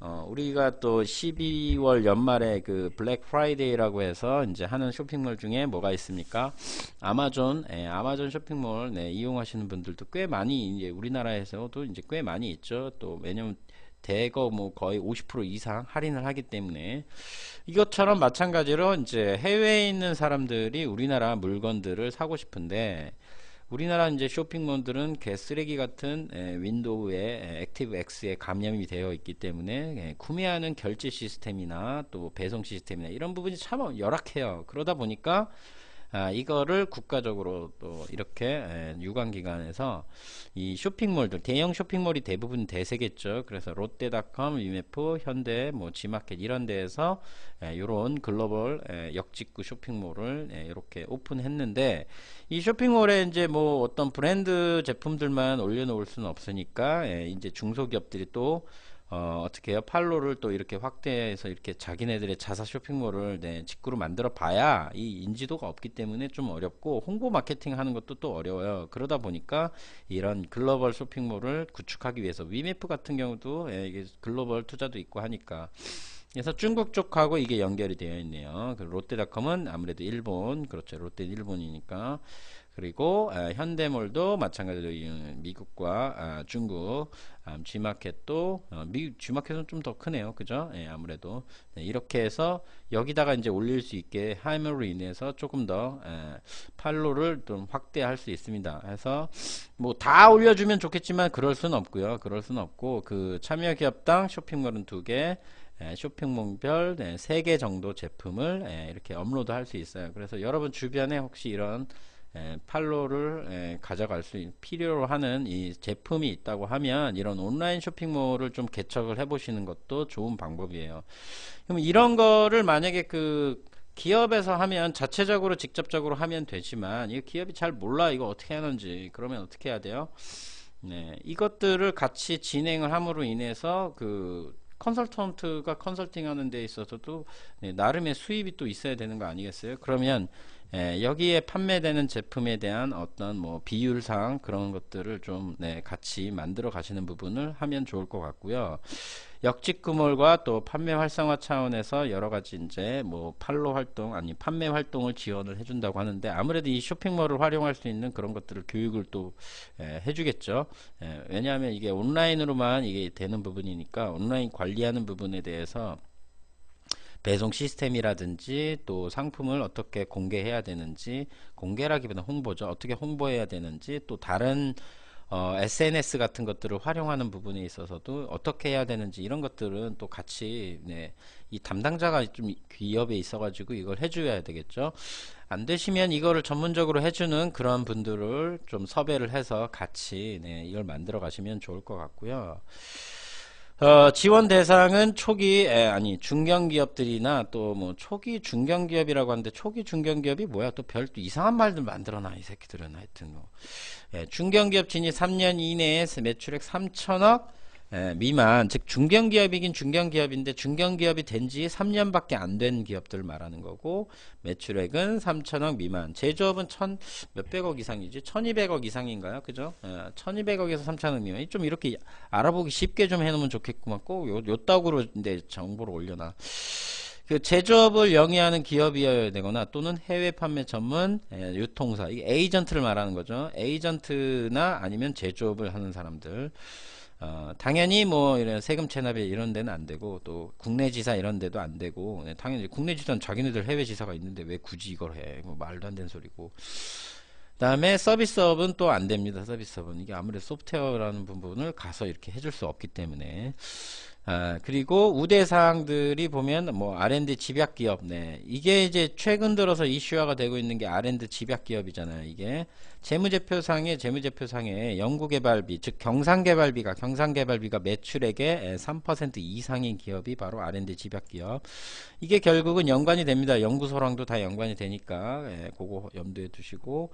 어, 우리가 또 12월 연말에 그 블랙 프라이데이라고 해서 이제 하는 쇼핑몰 중에 뭐가 있습니까? 아마존, 예, 아마존 쇼핑몰 네, 이용하시는 분들도 꽤 많이 이제 우리나라에서도 이제 꽤 많이 있죠. 또 왜냐면 대거 뭐 거의 50% 이상 할인을 하기 때문에 이것처럼 마찬가지로 이제 해외에 있는 사람들이 우리나라 물건들을 사고 싶은데 우리나라 이제 쇼핑몰들은 개쓰레기 같은 에, 윈도우에 액티브 X에 감염이 되어 있기 때문에 에, 구매하는 결제 시스템이나 또 배송 시스템이나 이런 부분이 참 열악해요. 그러다 보니까 아, 이거를 국가적으로 또 이렇게 예, 유관기관에서 이 쇼핑몰들 대형 쇼핑몰이 대부분 대세겠죠. 그래서 롯데닷컴, 위메프, 현대, 뭐 G마켓 이런 데에서 이런 예, 글로벌 예, 역직구 쇼핑몰을 이렇게 오픈했는데 이 쇼핑몰에 이제 뭐 어떤 브랜드 제품들만 올려놓을 수는 없으니까 이제 중소기업들이 또 어, 어떻게 해요? 팔로를 또 이렇게 확대해서 이렇게 자기네들의 자사 쇼핑몰을 네, 직구로 만들어 봐야 이 인지도가 없기 때문에 좀 어렵고 홍보 마케팅 하는 것도 또 어려워요. 그러다 보니까 이런 글로벌 쇼핑몰을 구축하기 위해서 위메프 같은 경우도 예, 이게 글로벌 투자도 있고 하니까 그래서 중국 쪽하고 이게 연결이 되어 있네요. 그 롯데닷컴은 아무래도 일본, 그렇죠. 롯데 일본이니까. 그리고 아, 현대몰도 마찬가지로 미국과 아, 중국 아, G마켓도 어, 미, G마켓은 좀 더 크네요 그죠 예, 아무래도 네, 이렇게 해서 여기다가 이제 올릴 수 있게 하임으로 인해서 조금 더 예, 팔로를 좀 확대할 수 있습니다 해서 뭐 다 올려주면 좋겠지만 그럴 순 없고요 그럴 순 없고 그 참여기업당 쇼핑몰은 두개 예, 쇼핑몰별 네, 3개 정도 제품을 예, 이렇게 업로드 할 수 있어요 그래서 여러분 주변에 혹시 이런 팔로를 가져갈 수 필요로 하는 이 제품이 있다고 하면 이런 온라인 쇼핑몰을 좀 개척을 해보시는 것도 좋은 방법이에요. 그럼 이런 거를 만약에 그 기업에서 하면 자체적으로 직접적으로 하면 되지만 이 기업이 잘 몰라 이거 어떻게 하는지 그러면 어떻게 해야 돼요? 네, 이것들을 같이 진행을 함으로 인해서 그 컨설턴트가 컨설팅하는 데 있어서도 네, 나름의 수입이 또 있어야 되는 거 아니겠어요? 그러면 예, 여기에 판매되는 제품에 대한 어떤 뭐 비율상 그런 것들을 좀 네, 같이 만들어 가시는 부분을 하면 좋을 것 같고요. 역직 구몰과 또 판매 활성화 차원에서 여러 가지 이제 뭐 팔로 활동 아니 판매 활동을 지원을 해준다고 하는데 아무래도 이 쇼핑몰을 활용할 수 있는 그런 것들을 교육을 또 예, 해주겠죠. 예, 왜냐하면 이게 온라인으로만 이게 되는 부분이니까 온라인 관리하는 부분에 대해서 배송 시스템이라든지 또 상품을 어떻게 공개해야 되는지 공개라기보다 홍보죠. 어떻게 홍보해야 되는지 또 다른 어, SNS 같은 것들을 활용하는 부분에 있어서도 어떻게 해야 되는지 이런 것들은 또 같이 네, 이 담당자가 좀 기업에 있어가지고 이걸 해줘야 되겠죠. 안 되시면 이거를 전문적으로 해주는 그런 분들을 좀 섭외를 해서 같이 네, 이걸 만들어 가시면 좋을 것 같고요. 어, 지원 대상은 초기 에, 아니 중견기업들이나 또 뭐 초기 중견기업이라고 하는데 초기 중견기업이 뭐야 또별또 이상한 말들 만들어놔 이 새끼들은 하여튼 뭐 예, 중견기업 진입 3년 이내에 매출액 3천억 예, 미만 즉 중견기업이긴 중견기업인데 중견기업이 된 지 3년밖에 안 된 기업들 말하는 거고 매출액은 3천억 미만 제조업은 천 몇백억 이상이지 1200억 이상인가요 그죠 예, 1200억에서 3천억 미만 좀 이렇게 알아보기 쉽게 좀 해놓으면 좋겠구만 꼭 요, 따떡로내 정보를 올려놔 그 제조업을 영위하는 기업이어야 되거나 또는 해외 판매 전문 예, 유통사 이게 에이전트를 말하는 거죠 에이전트나 아니면 제조업을 하는 사람들 어, 당연히 뭐 이런 세금 체납이 이런 데는 안 되고 또 국내 지사 이런 데도 안 되고 네, 당연히 국내 지사는 자기네들 해외 지사가 있는데 왜 굳이 이걸 해? 뭐 말도 안 되는 소리고. 그다음에 서비스업은 또 안 됩니다. 서비스업은 이게 아무래도 소프트웨어라는 부분을 가서 이렇게 해줄 수 없기 때문에 아, 그리고 우대 사항들이 보면 뭐 R&D 집약 기업 네. 이게 이제 최근 들어서 이슈화가 되고 있는 게 R&D 집약 기업이잖아요. 이게 재무제표상에 재무제표상에 연구개발비 즉 경상개발비가 경상개발비가 매출액의 3% 이상인 기업이 바로 R&D 집약 기업. 이게 결국은 연관이 됩니다. 연구소랑도 다 연관이 되니까 예, 그거 염두에 두시고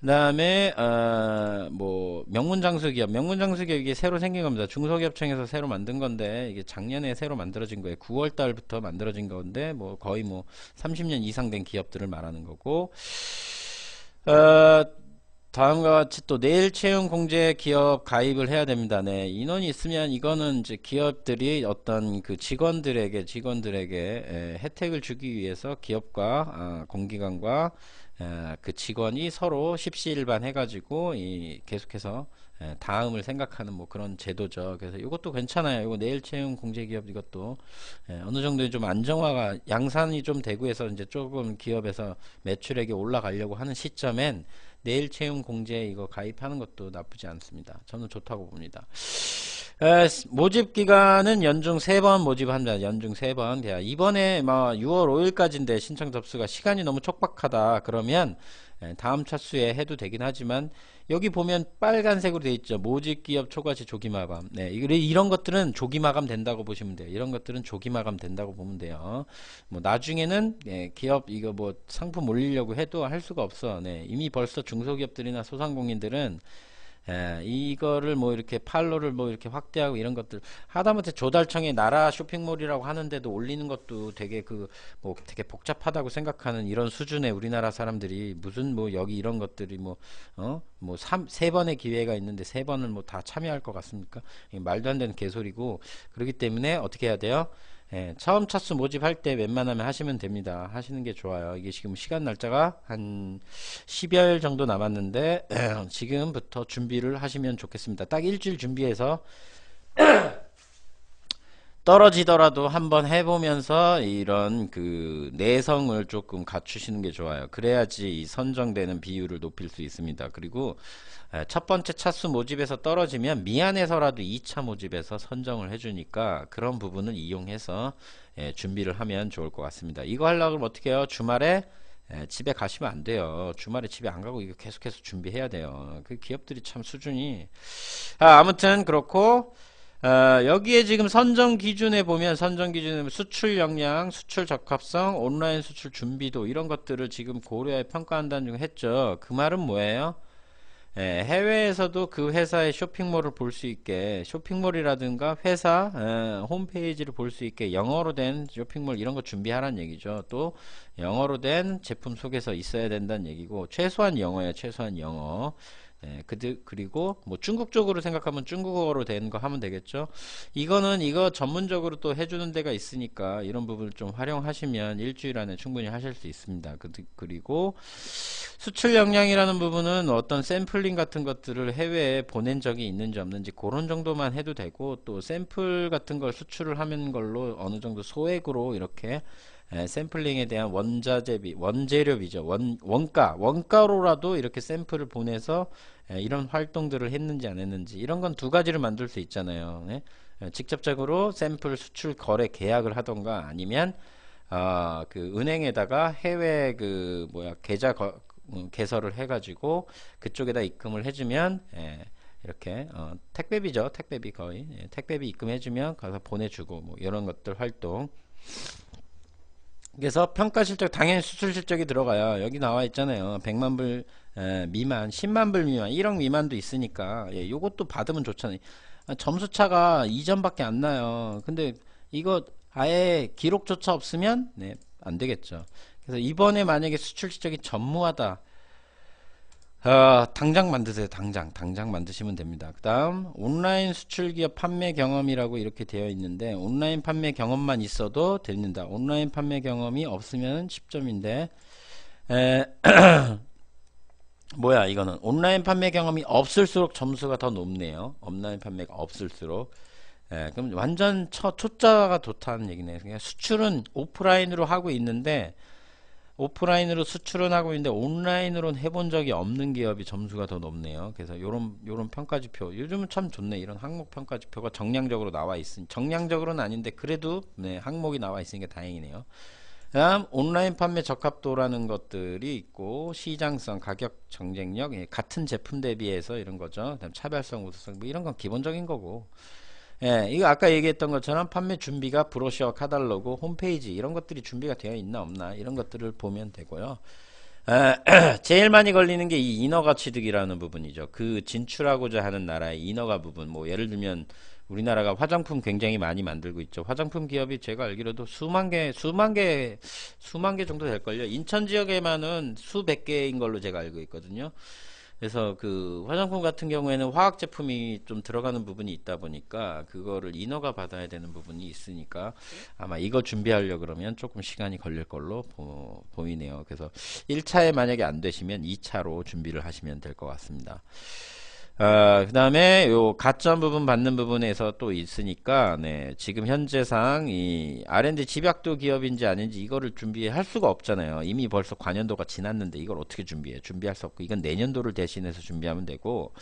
그다음에 어, 뭐 명문장수기업 명문장수기업이 새로 생긴 겁니다 중소기업청에서 새로 만든 건데 이게 작년에 새로 만들어진 거예요 9월 달부터 만들어진 건데 뭐 거의 뭐 30년 이상 된 기업들을 말하는 거고 어, 다음과 같이 또 내일 채용 공제 기업 가입을 해야 됩니다. 네, 인원이 있으면 이거는 이제 기업들이 어떤 그 직원들에게 직원들에게 에, 혜택을 주기 위해서 기업과 아, 공기관과 그 직원이 서로 십시일반 해가지고 이 계속해서 다음을 생각하는 뭐 그런 제도죠. 그래서 이것도 괜찮아요. 이거 내일 채용 공제기업 이것도 어느 정도 좀 안정화가 양산이 좀 되고 해서 이제 조금 기업에서 매출액이 올라가려고 하는 시점엔 내일 채용 공제 이거 가입하는 것도 나쁘지 않습니다. 저는 좋다고 봅니다. 에, 모집 기간은 연중 3번 모집합니다. 연중 3번. 이번에 6월 5일까지인데 신청 접수가 시간이 너무 촉박하다. 그러면 예, 다음 차수에 해도 되긴 하지만 여기 보면 빨간색으로 돼 있죠. 모집 기업 초과시 조기 마감. 네, 이런 것들은 조기 마감 된다고 보시면 돼요. 이런 것들은 조기 마감 된다고 보면 돼요. 뭐 나중에는 네, 기업 이거 뭐 상품 올리려고 해도 할 수가 없어. 네, 이미 벌써 중소기업들이나 소상공인들은 예, 이거를 뭐 이렇게 팔로를 뭐 이렇게 확대하고 이런 것들 하다못해 조달청에 나라 쇼핑몰이라고 하는데도 올리는 것도 되게 그 뭐 되게 복잡하다고 생각하는 이런 수준의 우리나라 사람들이 무슨 뭐 여기 이런 것들이 뭐어뭐세 삼 번의 기회가 있는데 세 번을 뭐 다 참여할 것 같습니까? 이게 말도 안 되는 개소리고 그렇기 때문에 어떻게 해야 돼요? 예, 처음 차수 모집할 때 웬만하면 하시면 됩니다. 하시는 게 좋아요. 이게 지금 시간 날짜가 한 10여일 정도 남았는데 지금부터 준비를 하시면 좋겠습니다. 딱 일주일 준비해서 떨어지더라도 한번 해보면서 이런 그 내성을 조금 갖추시는 게 좋아요. 그래야지 선정되는 비율을 높일 수 있습니다. 그리고 첫 번째 차수 모집에서 떨어지면 미안해서라도 2차 모집에서 선정을 해주니까 그런 부분을 이용해서 준비를 하면 좋을 것 같습니다. 이거 하려고 하면 어떻게 해요? 주말에 집에 가시면 안 돼요. 주말에 집에 안 가고 이거 계속해서 준비해야 돼요. 그 기업들이 참 수준이 아, 아무튼 그렇고 어, 여기에 지금 선정 기준에 보면 선정 기준에 수출 역량, 수출 적합성, 온라인 수출 준비도 이런 것들을 지금 고려해 평가한다는 중 했죠. 그 말은 뭐예요? 예, 해외에서도 그 회사의 쇼핑몰을 볼 수 있게 쇼핑몰이라든가 회사 예, 홈페이지를 볼 수 있게 영어로 된 쇼핑몰 이런 거 준비하라는 얘기죠. 또 영어로 된 제품 속에서 있어야 된다는 얘기고 최소한 영어야 최소한 영어. 예, 그 그리고 뭐 중국 쪽으로 생각하면 중국어로 된 거 하면 되겠죠. 이거는 이거 전문적으로 또 해주는 데가 있으니까 이런 부분을 좀 활용하시면 일주일 안에 충분히 하실 수 있습니다. 그, 그리고 수출 역량이라는 부분은 어떤 샘플링 같은 것들을 해외에 보낸 적이 있는지 없는지 그런 정도만 해도 되고 또 샘플 같은 걸 수출을 하는 걸로 어느 정도 소액으로 이렇게 예, 샘플링에 대한 원자재비, 원재료비죠. 원, 원가, 원가로라도 이렇게 샘플을 보내서 예, 이런 활동들을 했는지 안 했는지 이런 건 두 가지를 만들 수 있잖아요. 예? 직접적으로 샘플 수출 거래 계약을 하던가 아니면 아, 그 은행에다가 해외 그 뭐야 계좌 거, 음, 개설을 해가지고 그쪽에다 입금을 해주면 예, 이렇게 어, 택배비죠 택배비 거의 예, 택배비 입금해주면 가서 보내주고 뭐 이런 것들 활동 그래서 평가 실적 당연히 수출 실적이 들어가요. 여기 나와 있잖아요. 100만 불 미만, 10만 불 미만, 1억 미만도 있으니까 예, 요것도 받으면 좋잖아요. 아, 점수 차가 2점밖에 안 나요. 근데 이거 아예 기록조차 없으면 네, 안 되겠죠. 그래서 이번에 만약에 수출 실적이 전무하다. 어, 당장 만드세요. 당장. 당장 만드시면 됩니다. 그 다음 온라인 수출기업 판매 경험이라고 이렇게 되어 있는데 온라인 판매 경험만 있어도 됩니다. 온라인 판매 경험이 없으면 10점인데 에, 뭐야 이거는 온라인 판매 경험이 없을수록 점수가 더 높네요. 온라인 판매가 없을수록 에, 그럼 완전 처, 초짜가 좋다는 얘기네요. 그냥 수출은 오프라인으로 하고 있는데 오프라인으로 수출은 하고 있는데 온라인으로는 해본 적이 없는 기업이 점수가 더 높네요. 그래서 이런 요런 평가지표 요즘은 참 좋네. 이런 항목 평가지표가 정량적으로 나와 있으니 정량적으로는 아닌데 그래도 네, 항목이 나와 있으니까 다행이네요. 다음 온라인 판매 적합도라는 것들이 있고 시장성, 가격 경쟁력, 예, 같은 제품 대비해서 이런 거죠. 그 다음 차별성, 우수성 뭐 이런 건 기본적인 거고. 예, 이거 아까 얘기했던 것처럼 판매 준비가 브로셔, 카달로그, 홈페이지 이런 것들이 준비가 되어 있나 없나 이런 것들을 보면 되고요. 에, 제일 많이 걸리는 게 이 인허가 취득이라는 부분이죠. 그 진출하고자 하는 나라의 인허가 부분. 뭐 예를 들면 우리나라가 화장품 굉장히 많이 만들고 있죠. 화장품 기업이 제가 알기로도 수만 개, 수만 개, 수만 개 정도 될걸요. 인천 지역에만은 수백 개인 걸로 제가 알고 있거든요. 그래서 그 화장품 같은 경우에는 화학 제품이 좀 들어가는 부분이 있다 보니까 그거를 인허가 받아야 되는 부분이 있으니까 아마 이거 준비하려 그러면 조금 시간이 걸릴 걸로 보, 보이네요. 그래서 1차에 만약에 안 되시면 2차로 준비를 하시면 될 것 같습니다. 어, 그 다음에 요 가점 부분 받는 부분에서 또 있으니까 네, 지금 현재상 이 R&D 집약도 기업인지 아닌지 이거를 준비할 수가 없잖아요. 이미 벌써 관연도가 지났는데 이걸 어떻게 준비해? 준비할 수 없고 이건 내년도를 대신해서 준비하면 되고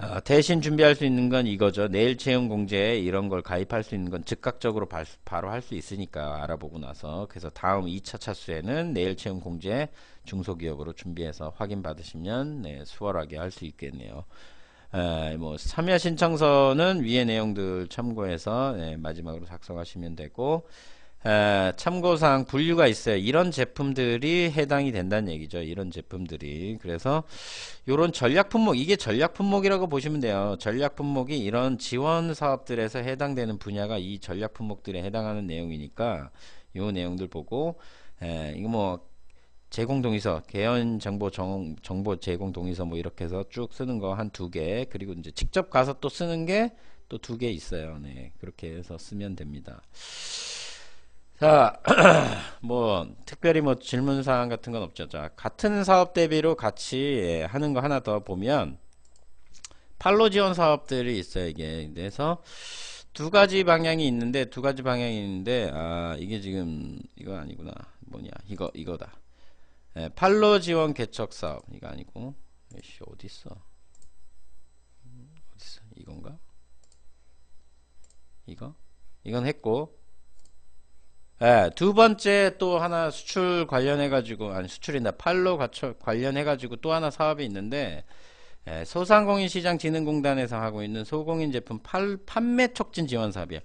어, 대신 준비할 수 있는 건 이거죠. 내일 채용 공제 이런 걸 가입할 수 있는 건 즉각적으로 바로 할 수 있으니까 알아보고 나서 그래서 다음 2차 차수에는 내일 채용 공제 중소기업으로 준비해서 확인 받으시면 네, 수월하게 할 수 있겠네요. 에, 뭐 참여 신청서는 위의 내용들 참고해서 예, 마지막으로 작성하시면 되고 참고사항 분류가 있어요. 이런 제품들이 해당이 된다는 얘기죠. 이런 제품들이. 그래서 이런 전략 품목, 이게 전략 품목이라고 보시면 돼요. 전략 품목이 이런 지원 사업들에서 해당되는 분야가 이 전략 품목들에 해당하는 내용이니까 요 내용들 보고 에, 이거 뭐 제공 동의서, 개연 정보 정보 제공 동의서 뭐 이렇게 해서 쭉 쓰는 거 한 두 개, 그리고 이제 직접 가서 또 쓰는 게 또 두 개 있어요. 네. 그렇게 해서 쓰면 됩니다. 자, 뭐 특별히 뭐 질문 사항 같은 건 없죠. 자, 같은 사업 대비로 같이 예, 하는 거 하나 더 보면 팔로 지원 사업들이 있어요. 이게 그래서 두 가지 방향이 있는데 두 가지 방향이 있는데 아 이게 지금 이거 아니구나 뭐냐 이거 이거다. 예, 팔로 지원 개척 사업 이거 아니고 이씨 어디 있어? 어디 있어? 이건가? 이거? 이건 했고 예, 두 번째 또 하나 수출 관련해 가지고 아니 수출이나 팔로 관련해 가지고 또 하나 사업이 있는데 예, 소상공인 시장 진흥공단에서 하고 있는 소공인 제품 팔, 판매 촉진 지원 사업이요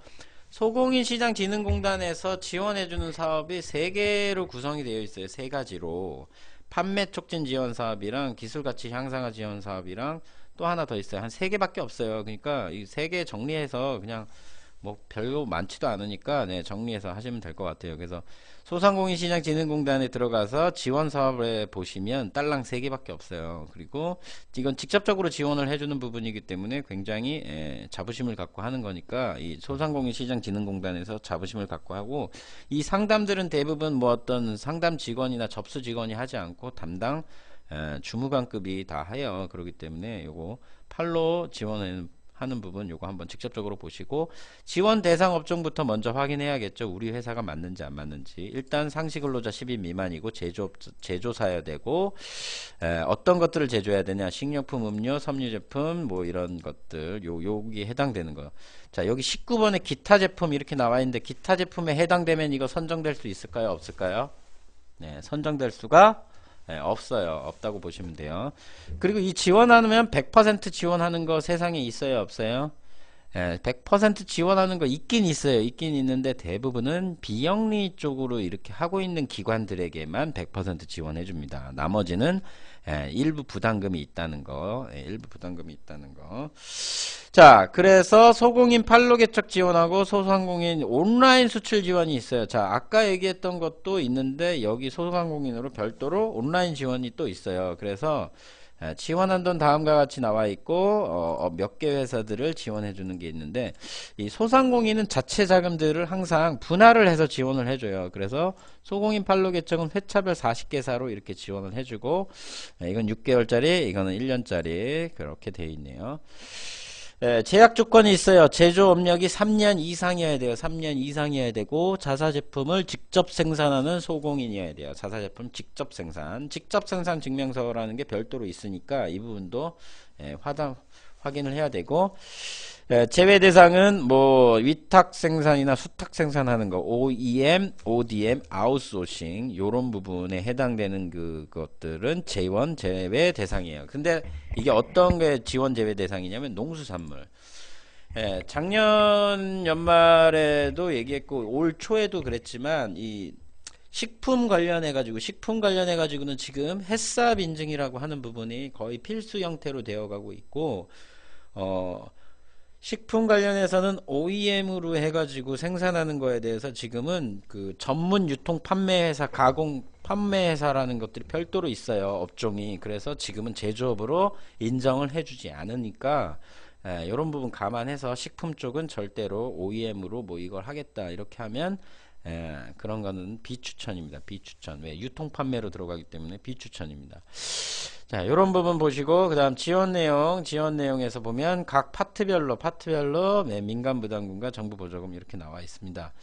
소공인 시장 진흥공단에서 지원해 주는 사업이 세 개로 구성이 되어 있어요. 세 가지로. 판매 촉진 지원 사업이랑 기술 가치 향상화 지원 사업이랑 또 하나 더 있어요. 한 세 개밖에 없어요. 그러니까 이 세 개 정리해서 그냥 뭐 별로 많지도 않으니까 네, 정리해서 하시면 될 것 같아요. 그래서 소상공인시장진흥공단에 들어가서 지원 사업을 보시면 딸랑 3개밖에 없어요. 그리고 이건 직접적으로 지원을 해주는 부분이기 때문에 굉장히 예, 자부심을 갖고 하는 거니까 이 소상공인시장진흥공단에서 자부심을 갖고 하고 이 상담들은 대부분 뭐 어떤 상담 직원이나 접수 직원이 하지 않고 담당 예, 주무관급이 다 해요. 그렇기 때문에 이거 팔로 지원하는 하는 부분 요거 한번 직접적으로 보시고 지원 대상 업종부터 먼저 확인해야겠죠. 우리 회사가 맞는지 안 맞는지 일단 상시 근로자 10인 미만이고 제조업 제조사야 되고 에, 어떤 것들을 제조해야 되냐 식료품, 음료, 섬유 제품 뭐 이런 것들 요 여기 해당되는 거자 여기 19번에 기타 제품 이렇게 나와 있는데 기타 제품에 해당되면 이거 선정될 수 있을까요? 없을까요? 네, 선정될 수가 네, 없어요. 없다고 보시면 돼요. 그리고 이 지원하면 100% 지원하는 거 세상에 있어요? 없어요? 네, 예, 100% 지원하는 거 있긴 있어요. 있긴 있는데 대부분은 비영리 쪽으로 이렇게 하고 있는 기관들에게만 100% 지원해 줍니다. 나머지는 예, 일부 부담금이 있다는 거. 예, 일부 부담금이 있다는 거. 자, 그래서 소공인 팔로 개척 지원하고 소상공인 온라인 수출 지원이 있어요. 자, 아까 얘기했던 것도 있는데 여기 소상공인으로 별도로 온라인 지원이 또 있어요. 그래서 예, 지원한 돈 다음과 같이 나와 있고 어, 어 몇 개 회사들을 지원해 주는 게 있는데 이 소상공인은 자체 자금들을 항상 분할을 해서 지원을 해줘요. 그래서 소공인 판로 계정은 회차별 40개사로 이렇게 지원을 해주고 예, 이건 6개월짜리 이거는 1년짜리 그렇게 돼 있네요. 예, 제약 조건이 있어요. 제조 업력이 3년 이상이어야 돼요. 3년 이상이어야 되고 자사 제품을 직접 생산하는 소공인이어야 돼요. 자사 제품 직접 생산, 직접 생산 증명서라는 게 별도로 있으니까 이 부분도 예, 화단 확인을 해야 되고 제외 예, 대상은 뭐 위탁 생산이나 수탁 생산하는 거 OEM, ODM, 아웃소싱 요런 부분에 해당되는 그것들은 재원 제외 대상이에요. 근데 이게 어떤 게 지원 제외 대상이냐면 농수산물. 예, 작년 연말에도 얘기했고 올 초에도 그랬지만 이 식품 관련해 가지고 식품 관련해 가지고는 지금 햇삽 인증이라고 하는 부분이 거의 필수 형태로 되어 가고 있고 어 식품 관련해서는 OEM으로 해가지고 생산하는 거에 대해서 지금은 그 전문 유통 판매회사 가공 판매회사라는 것들이 별도로 있어요 업종이 그래서 지금은 제조업으로 인정을 해주지 않으니까 에, 예, 이런 부분 감안해서 식품 쪽은 절대로 OEM으로 뭐 이걸 하겠다 이렇게 하면 예, 그런 거는 비추천입니다. 비추천. 왜? 유통 판매로 들어가기 때문에 비추천입니다. 자, 요런 부분 보시고 그다음 지원 내용, 지원 내용에서 보면 각 파트별로 파트별로 네, 민간 부담금과 정부 보조금 이렇게 나와 있습니다.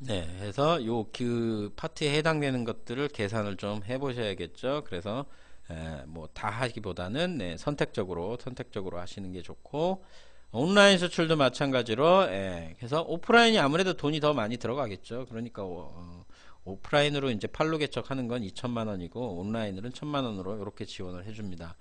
네, 그래서 요그 파트에 해당되는 것들을 계산을 좀 해보셔야겠죠. 그래서 예, 뭐다 하기보다는 네, 선택적으로 선택적으로 하시는 게 좋고 온라인 수출도 마찬가지로 예, 그래서 오프라인이 아무래도 돈이 더 많이 들어가겠죠. 그러니까 어, 어 오프라인으로 이제 팔로 개척하는 건 2천만 원이고 온라인으로는 천만 원으로 이렇게 지원을 해줍니다.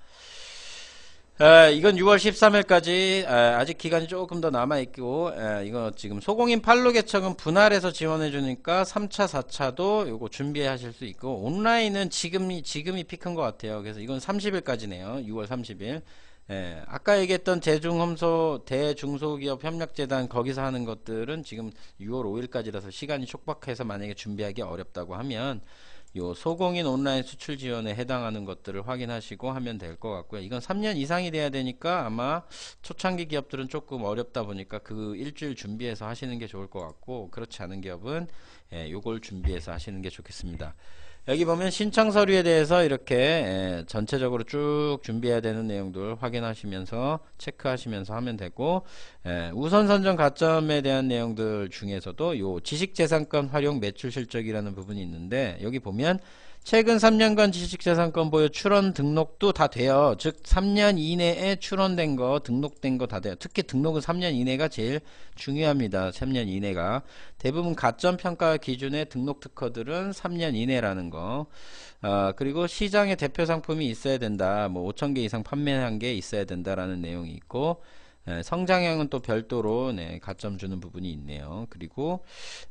에, 아, 이건 6월 13일까지 에, 아, 아직 기간이 조금 더 남아있고 에, 아, 이거 지금 소공인 팔로 개척은 분할해서 지원해주니까 3차 4차도 이거 준비하실 수 있고 온라인은 지금이 지금이 피크인 것 같아요 그래서 이건 30일까지네요 6월 30일 예, 아까 얘기했던 대중험소 대중소기업 협력재단 거기서 하는 것들은 지금 6월 5일까지라서 시간이 촉박해서 만약에 준비하기 어렵다고 하면 요 소공인 온라인 수출 지원에 해당하는 것들을 확인하시고 하면 될 것 같고요. 이건 3년 이상이 돼야 되니까 아마 초창기 기업들은 조금 어렵다 보니까 그 일주일 준비해서 하시는 게 좋을 것 같고 그렇지 않은 기업은 예, 요걸 준비해서 하시는 게 좋겠습니다. 여기 보면 신청 서류에 대해서 이렇게 예, 전체적으로 쭉 준비해야 되는 내용들 확인하시면서 체크하시면서 하면 되고 예, 우선 선정 가점에 대한 내용들 중에서도 요 지식재산권 활용 매출 실적이라는 부분이 있는데 여기 보면 최근 3년간 지식재산권 보유 출원 등록도 다 돼요. 즉 3년 이내에 출원된 거 등록된 거 다 돼요. 특히 등록은 3년 이내가 제일 중요합니다. 3년 이내가 대부분 가점평가 기준의 등록 특허들은 3년 이내라는 거 아, 그리고 시장의 대표 상품이 있어야 된다. 뭐 5천 개 이상 판매한 게 있어야 된다라는 내용이 있고 예, 성장형은 또 별도로 네, 가점 주는 부분이 있네요. 그리고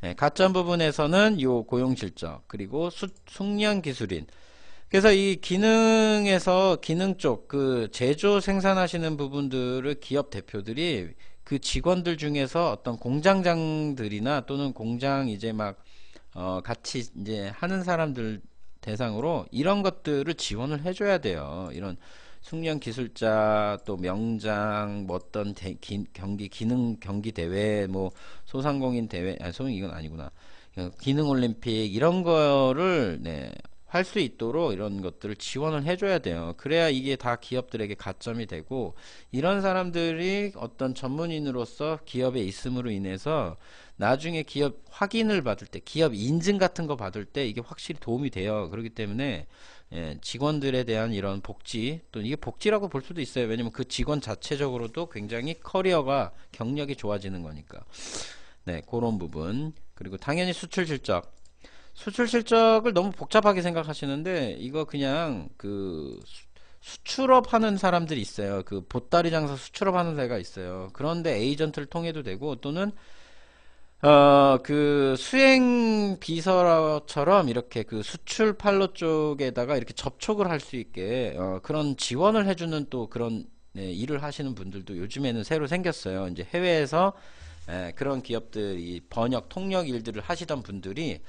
예, 가점 부분에서는 요 고용 실적 그리고 수, 숙련 기술인 그래서 이 기능에서 기능 쪽 그 제조 생산하시는 부분들을 기업 대표들이 그 직원들 중에서 어떤 공장장들이나 또는 공장 이제 막 어, 같이 이제 하는 사람들 대상으로 이런 것들을 지원을 해줘야 돼요. 이런 숙련 기술자 또 명장 뭐 어떤 대, 기, 경기 기능 경기 대회 뭐 소상공인 대회 아니 소형 이건 아니구나 기능 올림픽 이런 거를 네 할수 있도록 이런 것들을 지원을 해줘야 돼요. 그래야 이게 다 기업들에게 가점이 되고 이런 사람들이 어떤 전문인으로서 기업에 있음으로 인해서 나중에 기업 확인을 받을 때 기업 인증 같은 거 받을 때 이게 확실히 도움이 돼요. 그렇기 때문에 예, 직원들에 대한 이런 복지 또 이게 복지라고 볼 수도 있어요. 왜냐면 그 직원 자체적으로도 굉장히 커리어가 경력이 좋아지는 거니까. 네, 그런 부분. 그리고 당연히 수출 실적. 수출 실적을 너무 복잡하게 생각하시는데 이거 그냥 그 수출업 하는 사람들이 있어요. 그 보따리 장사 수출업 하는 데가 있어요. 그런데 에이전트를 통해도 되고 또는 어 그 수행 비서처럼 이렇게 그 수출 팔로 쪽에다가 이렇게 접촉을 할 수 있게 어 그런 지원을 해주는 또 그런 네, 일을 하시는 분들도 요즘에는 새로 생겼어요. 이제 해외에서 예, 그런 기업들이 번역, 통역 일들을 하시던 분들이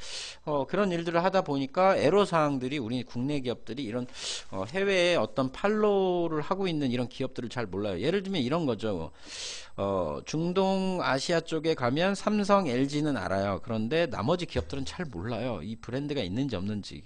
어, 그런 일들을 하다 보니까 애로사항들이 우리 국내 기업들이 이런 어, 해외에 어떤 팔로우를 하고 있는 이런 기업들을 잘 몰라요. 예를 들면 이런 거죠. 어, 중동 아시아 쪽에 가면 삼성, LG는 알아요. 그런데 나머지 기업들은 잘 몰라요. 이 브랜드가 있는지 없는지.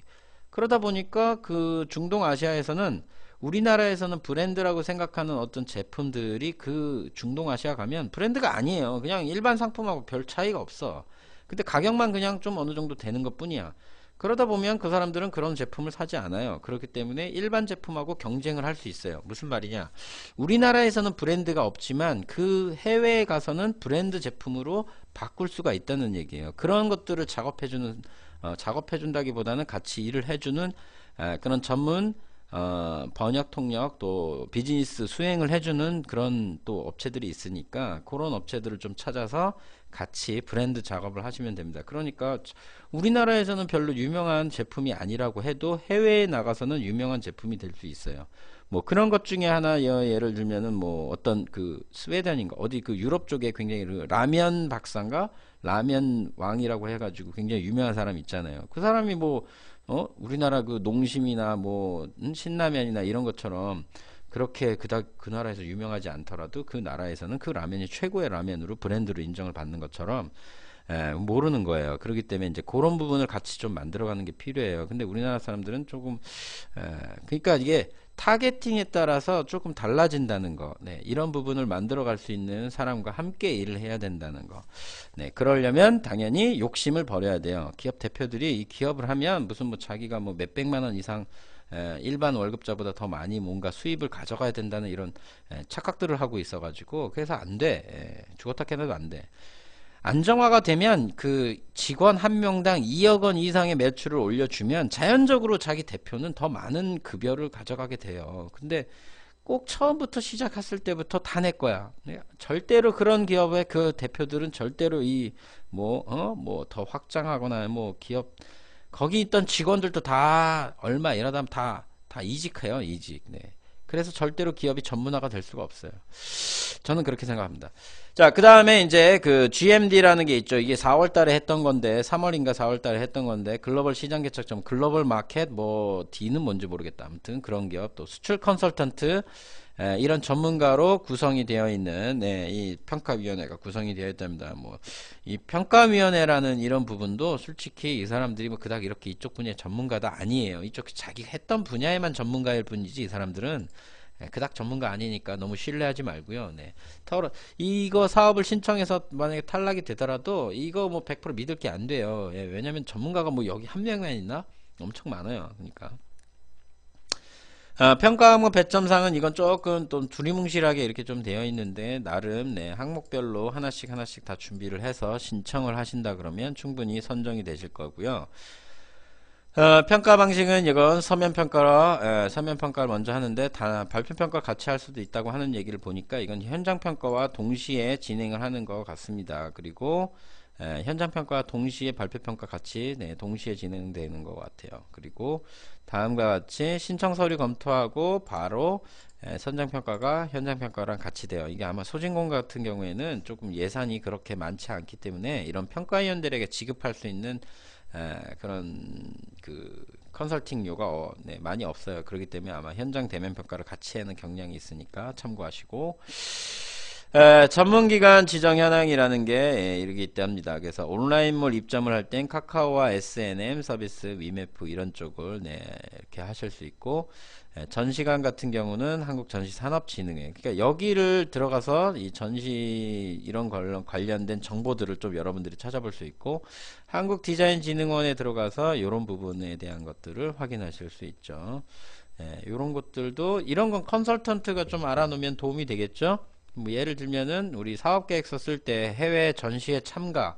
그러다 보니까 그 중동 아시아에서는 우리나라에서는 브랜드라고 생각하는 어떤 제품들이 그 중동아시아 가면 브랜드가 아니에요. 그냥 일반 상품하고 별 차이가 없어. 근데 가격만 그냥 좀 어느 정도 되는 것 뿐이야. 그러다 보면 그 사람들은 그런 제품을 사지 않아요. 그렇기 때문에 일반 제품하고 경쟁을 할 수 있어요. 무슨 말이냐? 우리나라에서는 브랜드가 없지만 그 해외에 가서는 브랜드 제품으로 바꿀 수가 있다는 얘기예요. 그런 것들을 작업해주는 어, 작업해준다기보다는 같이 일을 해주는 아, 그런 전문 어, 번역 통역 또 비즈니스 수행을 해주는 그런 또 업체들이 있으니까 그런 업체들을 좀 찾아서 같이 브랜드 작업을 하시면 됩니다. 그러니까 우리나라에서는 별로 유명한 제품이 아니라고 해도 해외에 나가서는 유명한 제품이 될 수 있어요. 뭐 그런 것 중에 하나 예를 들면은 뭐 어떤 그 스웨덴인가 어디 그 유럽 쪽에 굉장히 그 라면 박사인가 라면 왕이라고 해가지고 굉장히 유명한 사람 있잖아요. 그 사람이 뭐 어? 우리나라 그 농심이나 뭐 음? 신라면이나 이런 것처럼 그렇게 그닥 그 나라에서 유명하지 않더라도 그 나라에서는 그 라면이 최고의 라면으로 브랜드로 인정을 받는 것처럼 에, 예, 모르는 거예요. 그렇기 때문에 이제 그런 부분을 같이 좀 만들어가는 게 필요해요. 근데 우리나라 사람들은 조금 에, 예, 그러니까 이게 타겟팅에 따라서 조금 달라진다는 거 네, 이런 부분을 만들어 갈 수 있는 사람과 함께 일을 해야 된다는 거 네, 그러려면 당연히 욕심을 버려야 돼요 기업 대표들이 이 기업을 하면 무슨 뭐 자기가 뭐 몇백만 원 이상 에, 일반 월급자보다 더 많이 뭔가 수입을 가져가야 된다는 이런 에, 착각들을 하고 있어 가지고 그래서 안돼 죽었다 깨나도 안돼 안정화가 되면 그 직원 한 명당 2억 원 이상의 매출을 올려주면 자연적으로 자기 대표는 더 많은 급여를 가져가게 돼요. 근데 꼭 처음부터 시작했을 때부터 다 낼 거야. 네, 절대로 그런 기업의 그 대표들은 절대로 이 뭐 어 뭐 더 확장하거나 뭐 기업 거기 있던 직원들도 다 얼마 일하다면다 다 이직해요 이직. 네. 그래서 절대로 기업이 전문화가 될 수가 없어요. 저는 그렇게 생각합니다. 자, 그 다음에 이제 그 GMD라는 게 있죠. 이게 4월 달에 했던 건데, 3월인가 4월 달에 했던 건데, 글로벌 시장 개척점, 글로벌 마켓, 뭐, D는 뭔지 모르겠다. 아무튼 그런 기업, 또 수출 컨설턴트, 에, 예, 이런 전문가로 구성이 되어 있는 네, 이 평가위원회가 구성이 되어 있답니다. 뭐 이 평가위원회라는 이런 부분도 솔직히 이 사람들이 뭐 그닥 이렇게 이쪽 분야의 전문가다 아니에요. 이쪽 자기 했던 분야에만 전문가일 뿐이지 이 사람들은 에, 예, 그닥 전문가 아니니까 너무 신뢰하지 말고요. 네. 타월 이거 사업을 신청해서 만약에 탈락이 되더라도 이거 뭐 100% 믿을 게 안 돼요. 예, 왜냐면 하 전문가가 뭐 여기 한 명만 있나? 엄청 많아요. 그러니까. 아, 평가항목 배점상은 이건 조금 좀 두리뭉실하게 이렇게 좀 되어 있는데 나름 네, 항목별로 하나씩 하나씩 다 준비를 해서 신청을 하신다 그러면 충분히 선정이 되실 거고요. 어, 평가 방식은 이건 서면 평가라 예, 서면 평가를 먼저 하는데 다 발표 평가 같이 할 수도 있다고 하는 얘기를 보니까 이건 현장 평가와 동시에 진행을 하는 것 같습니다. 그리고 에, 예, 현장 평가 동시에 발표 평가 같이 네, 동시에 진행되는 것 같아요. 그리고 다음과 같이 신청 서류 검토하고 바로 에, 예, 선장 평가가 현장 평가랑 같이 돼요. 이게 아마 소진공 같은 경우에는 조금 예산이 그렇게 많지 않기 때문에 이런 평가위원들에게 지급할 수 있는 에, 예, 그런 그 컨설팅료가 어, 네, 많이 없어요. 그렇기 때문에 아마 현장 대면 평가를 같이 하는 경향이 있으니까 참고하시고. 에, 전문기관 지정 현황이라는 게 예, 이렇게 있답니다. 그래서 온라인몰 입점을 할 땐 카카오와 SNM 서비스, 위메프 이런 쪽을 네, 이렇게 하실 수 있고 예, 전시관 같은 경우는 한국전시산업진흥회 그러니까 여기를 들어가서 이 전시 이런 관련, 관련된 정보들을 좀 여러분들이 찾아볼 수 있고 한국디자인진흥원에 들어가서 이런 부분에 대한 것들을 확인하실 수 있죠. 이런 예, 것들도 이런 건 컨설턴트가 좀 알아놓으면 도움이 되겠죠. 뭐 예를 들면은 우리 사업계획서 쓸 때 해외 전시회 참가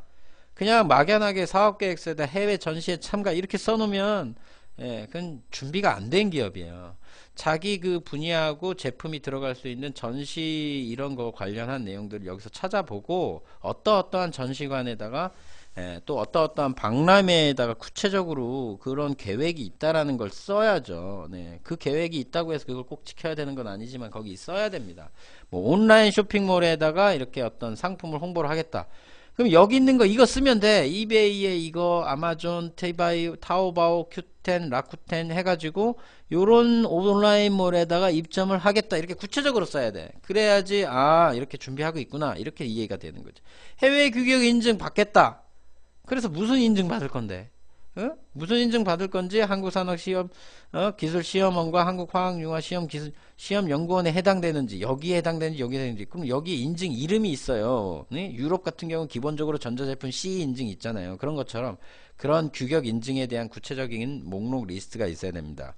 그냥 막연하게 사업계획서에다 해외 전시회 참가 이렇게 써놓으면 예, 그건 준비가 안 된 기업이에요. 자기 그 분야하고 제품이 들어갈 수 있는 전시 이런 거 관련한 내용들을 여기서 찾아보고 어떠어떠한 전시관에다가 예, 또 어떠어떠한 박람회에다가 구체적으로 그런 계획이 있다라는 걸 써야죠. 네, 그 계획이 있다고 해서 그걸 꼭 지켜야 되는 건 아니지만 거기 써야 됩니다. 뭐 온라인 쇼핑몰에다가 이렇게 어떤 상품을 홍보를 하겠다. 그럼 여기 있는 거 이거 쓰면 돼. 이베이에 이거 아마존, 테이바이, 타오바오, 큐텐, 라쿠텐 해가지고 요런 온라인몰에다가 입점을 하겠다. 이렇게 구체적으로 써야 돼. 그래야지 아 이렇게 준비하고 있구나. 이렇게 이해가 되는 거지. 해외 규격 인증 받겠다. 그래서 무슨 인증 받을 건데? 어? 무슨 인증 받을 건지 한국산업시험 어? 기술시험원과 한국화학융화시험 기술 시험연구원에 해당되는지 여기에 해당되는지 여기에 해당되는지 그럼 여기 인증 이름이 있어요. 네? 유럽 같은 경우는 기본적으로 전자제품 CE 인증 있잖아요. 그런 것처럼 그런 규격 인증에 대한 구체적인 목록 리스트가 있어야 됩니다.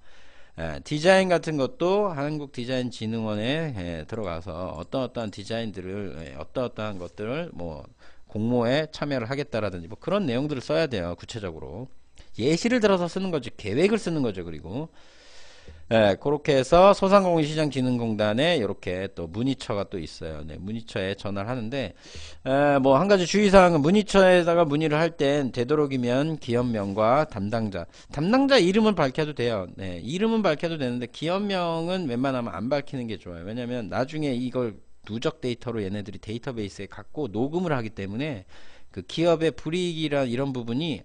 예, 디자인 같은 것도 한국 디자인 진흥원에 예, 들어가서 어떤 어떤 디자인들을 예, 어떤 어떤 것들을 뭐 공모에 참여를 하겠다라든지 뭐 그런 내용들을 써야 돼요 구체적으로 예시를 들어서 쓰는 거지 계획을 쓰는 거죠 그리고 네, 그렇게 해서 소상공인시장진흥공단에 이렇게 또 문의처가 또 있어요. 네, 문의처에 전화를 하는데 예, 뭐한 가지 주의사항은 문의처에다가 문의를 할 땐 되도록이면 기업명과 담당자 담당자 이름은 밝혀도 돼요. 네, 이름은 밝혀도 되는데 기업명은 웬만하면 안 밝히는 게 좋아요. 왜냐면 나중에 이걸 누적 데이터로 얘네들이 데이터베이스에 갖고 녹음을 하기 때문에 그 기업의 불이익이란 이런 부분이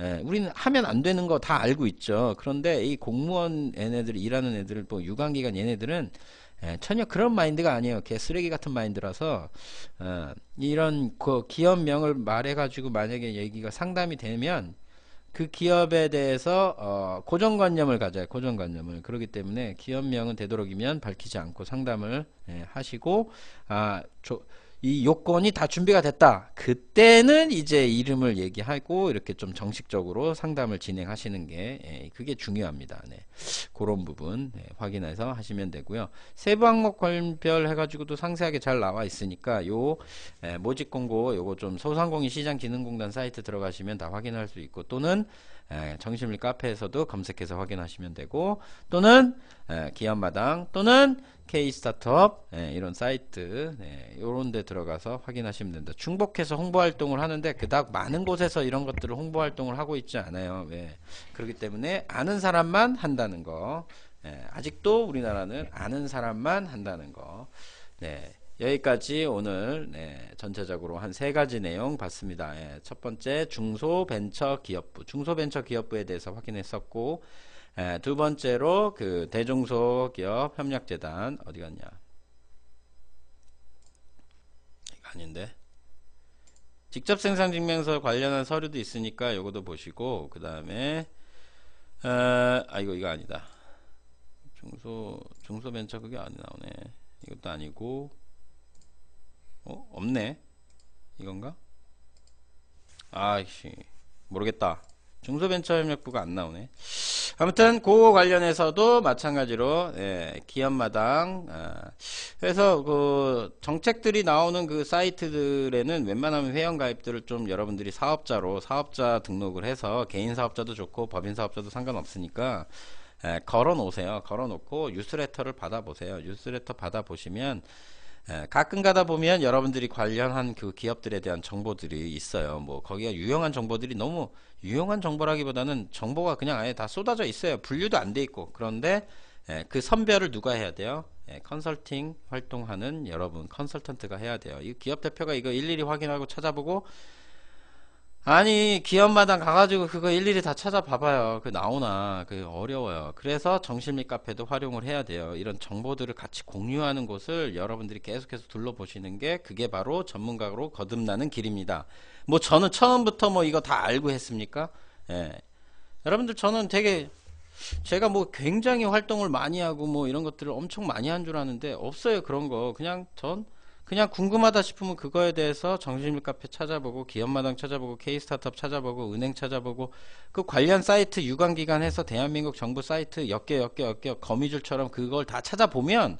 예, 우리는 하면 안 되는 거 다 알고 있죠. 그런데 이 공무원 얘네들 일하는 애들, 뭐 유관기관 얘네들은 예, 전혀 그런 마인드가 아니에요. 개 쓰레기 같은 마인드라서 어, 이런 그 기업명을 말해가지고 만약에 얘기가 상담이 되면 그 기업에 대해서 어, 고정관념을 가져요. 고정관념을. 그렇기 때문에 기업명은 되도록이면 밝히지 않고 상담을 예, 하시고 아, 조, 이 요건이 다 준비가 됐다. 그때는 이제 이름을 얘기하고 이렇게 좀 정식적으로 상담을 진행하시는 게 예, 그게 중요합니다. 네. 그런 부분 예, 확인해서 하시면 되고요. 세부 항목별 해가지고도 상세하게 잘 나와 있으니까 요 예, 모집 공고 요거 좀 소상공인 시장기능공단 사이트 들어가시면 다 확인할 수 있고 또는 예, 청심리 카페에서도 검색해서 확인하시면 되고 또는 예, 기업마당 또는 K-스타트업 예, 이런 사이트 이런 네, 데 들어가서 확인하시면 된다 중복해서 홍보활동을 하는데 그닥 많은 곳에서 이런 것들을 홍보활동을 하고 있지 않아요. 왜? 그렇기 때문에 아는 사람만 한다는 거 아직도 우리나라는 아는 사람만 한다는 거 네. 여기까지 오늘 네, 전체적으로 한 세 가지 내용 봤습니다. 예, 첫 번째 중소벤처기업부, 중소벤처기업부에 대해서 확인했었고 예, 두 번째로 그 대중소기업 협력재단 어디 갔냐? 아닌데. 직접 생산 증명서 관련한 서류도 있으니까 요것도 보시고 그 다음에 어, 아 이거 이거 아니다. 중소 중소벤처 그게 안 나오네. 이것도 아니고 어? 없네 이건가? 아이씨 모르겠다 중소벤처협력부가 안 나오네 아무튼 그거 관련해서도 마찬가지로 예, 기업마당 아, 그래서 그 정책들이 나오는 그 사이트들에는 웬만하면 회원 가입들을 좀 여러분들이 사업자로 사업자 등록을 해서 개인 사업자도 좋고 법인 사업자도 상관없으니까 예, 걸어 놓으세요 걸어 놓고 뉴스레터를 받아 보세요 뉴스레터 받아 보시면 예, 가끔 가다 보면 여러분들이 관련한 그 기업들에 대한 정보들이 있어요. 뭐 거기가 유용한 정보들이 너무 유용한 정보라기보다는 정보가 그냥 아예 다 쏟아져 있어요. 분류도 안 돼 있고 그런데 예, 그 선별을 누가 해야 돼요? 예, 컨설팅 활동하는 여러분 컨설턴트가 해야 돼요. 이 기업 대표가 이거 일일이 확인하고 찾아보고 아니 기업마다 가가지고 그거 일일이 다 찾아봐봐요 그 나오나 그 어려워요 그래서 정신미 카페도 활용을 해야 돼요 이런 정보들을 같이 공유하는 곳을 여러분들이 계속해서 둘러보시는 게 그게 바로 전문가로 거듭나는 길입니다 뭐 저는 처음부터 뭐 이거 다 알고 했습니까 예. 여러분들 저는 되게 제가 뭐 굉장히 활동을 많이 하고 뭐 이런 것들을 엄청 많이 한 줄 아는데 없어요 그런 거 그냥 전 그냥 궁금하다 싶으면 그거에 대해서 정신일 카페 찾아보고 기업마당 찾아보고 K스타트업 찾아보고 은행 찾아보고 그 관련 사이트 유관기관 해서 대한민국 정부 사이트 몇개몇개몇개 거미줄처럼 그걸 다 찾아보면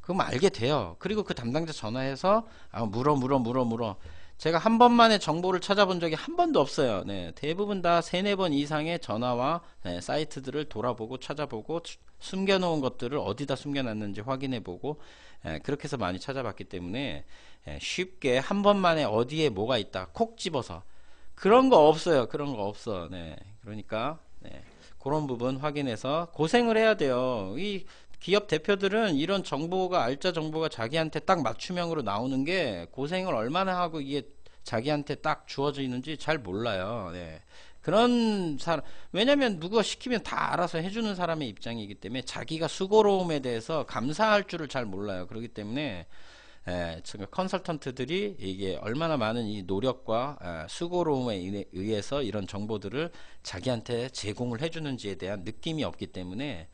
그럼 알게 돼요. 그리고 그 담당자 전화해서 아, 물어 물어 물어 물어 제가 한 번만에 정보를 찾아본 적이 한 번도 없어요. 네, 대부분 다 세네 번 이상의 전화와 네, 사이트들을 돌아보고 찾아보고 숨겨놓은 것들을 어디다 숨겨놨는지 확인해보고 예, 그렇게 해서 많이 찾아봤기 때문에 예, 쉽게 한 번만에 어디에 뭐가 있다 콕 집어서 그런 거 없어요. 그런 거 없어. 네, 그러니까 네, 그런 부분 확인해서 고생을 해야 돼요. 이 기업 대표들은 이런 정보가 알짜 정보가 자기한테 딱 맞춤형으로 나오는 게 고생을 얼마나 하고 이게 자기한테 딱 주어져 있는지 잘 몰라요. 네. 그런 사람 왜냐면 누가 시키면 다 알아서 해주는 사람의 입장이기 때문에 자기가 수고로움에 대해서 감사할 줄을 잘 몰라요. 그렇기 때문에 에, 예, 지금 컨설턴트들이 이게 얼마나 많은 이 노력과 에, 예, 수고로움에 의해서 이런 정보들을 자기한테 제공을 해주는지에 대한 느낌이 없기 때문에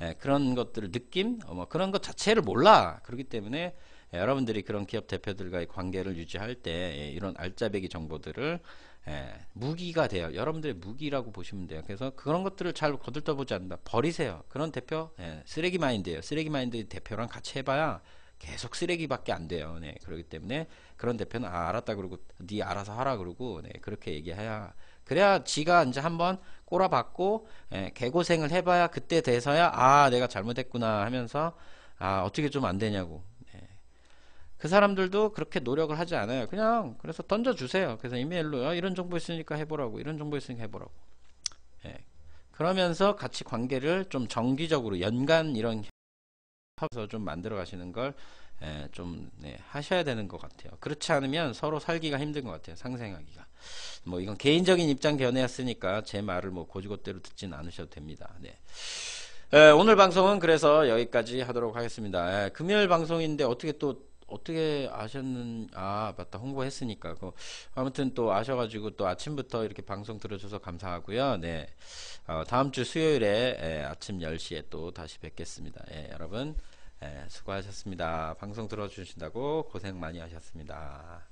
예, 그런 것들을 느낌 어, 뭐 그런 것 자체를 몰라 그렇기 때문에 예, 여러분들이 그런 기업 대표들과의 관계를 유지할 때 예, 이런 알짜배기 정보들을 예, 무기가 돼요 여러분들의 무기라고 보시면 돼요 그래서 그런 것들을 잘 거들떠 보지 않는다 버리세요 그런 대표 예, 쓰레기 마인드예요 쓰레기 마인드 대표랑 같이 해봐야 계속 쓰레기밖에 안 돼요 네 그렇기 때문에 그런 대표는 아, 알았다 그러고 네 알아서 하라 그러고 네 그렇게 얘기해야 그래야 지가 이제 한번 꼬라박고 예, 개고생을 해봐야 그때 돼서야 아 내가 잘못했구나 하면서 아 어떻게 좀 안 되냐고 예. 그 사람들도 그렇게 노력을 하지 않아요 그냥 그래서 던져주세요 그래서 이메일로 아, 이런 정보 있으니까 해보라고 이런 정보 있으니까 해보라고 예. 그러면서 같이 관계를 좀 정기적으로 연간 이런 협업에좀 만들어 가시는 걸좀 예, 네, 하셔야 되는 것 같아요 그렇지 않으면 서로 살기가 힘든 것 같아요 상생하기가 뭐 이건 개인적인 입장 견해였으니까 제 말을 뭐 고지고대로 듣진 않으셔도 됩니다. 네. 에, 오늘 방송은 그래서 여기까지 하도록 하겠습니다. 에, 금요일 방송인데 어떻게 또 어떻게 아셨는 아 맞다 홍보했으니까 그 아무튼 또 아셔가지고 또 아침부터 이렇게 방송 들어줘서 감사하고요 네 어, 다음 주 수요일에 예, 아침 10시에 또 다시 뵙겠습니다 예, 여러분 예, 수고하셨습니다 방송 들어주신다고 고생 많이 하셨습니다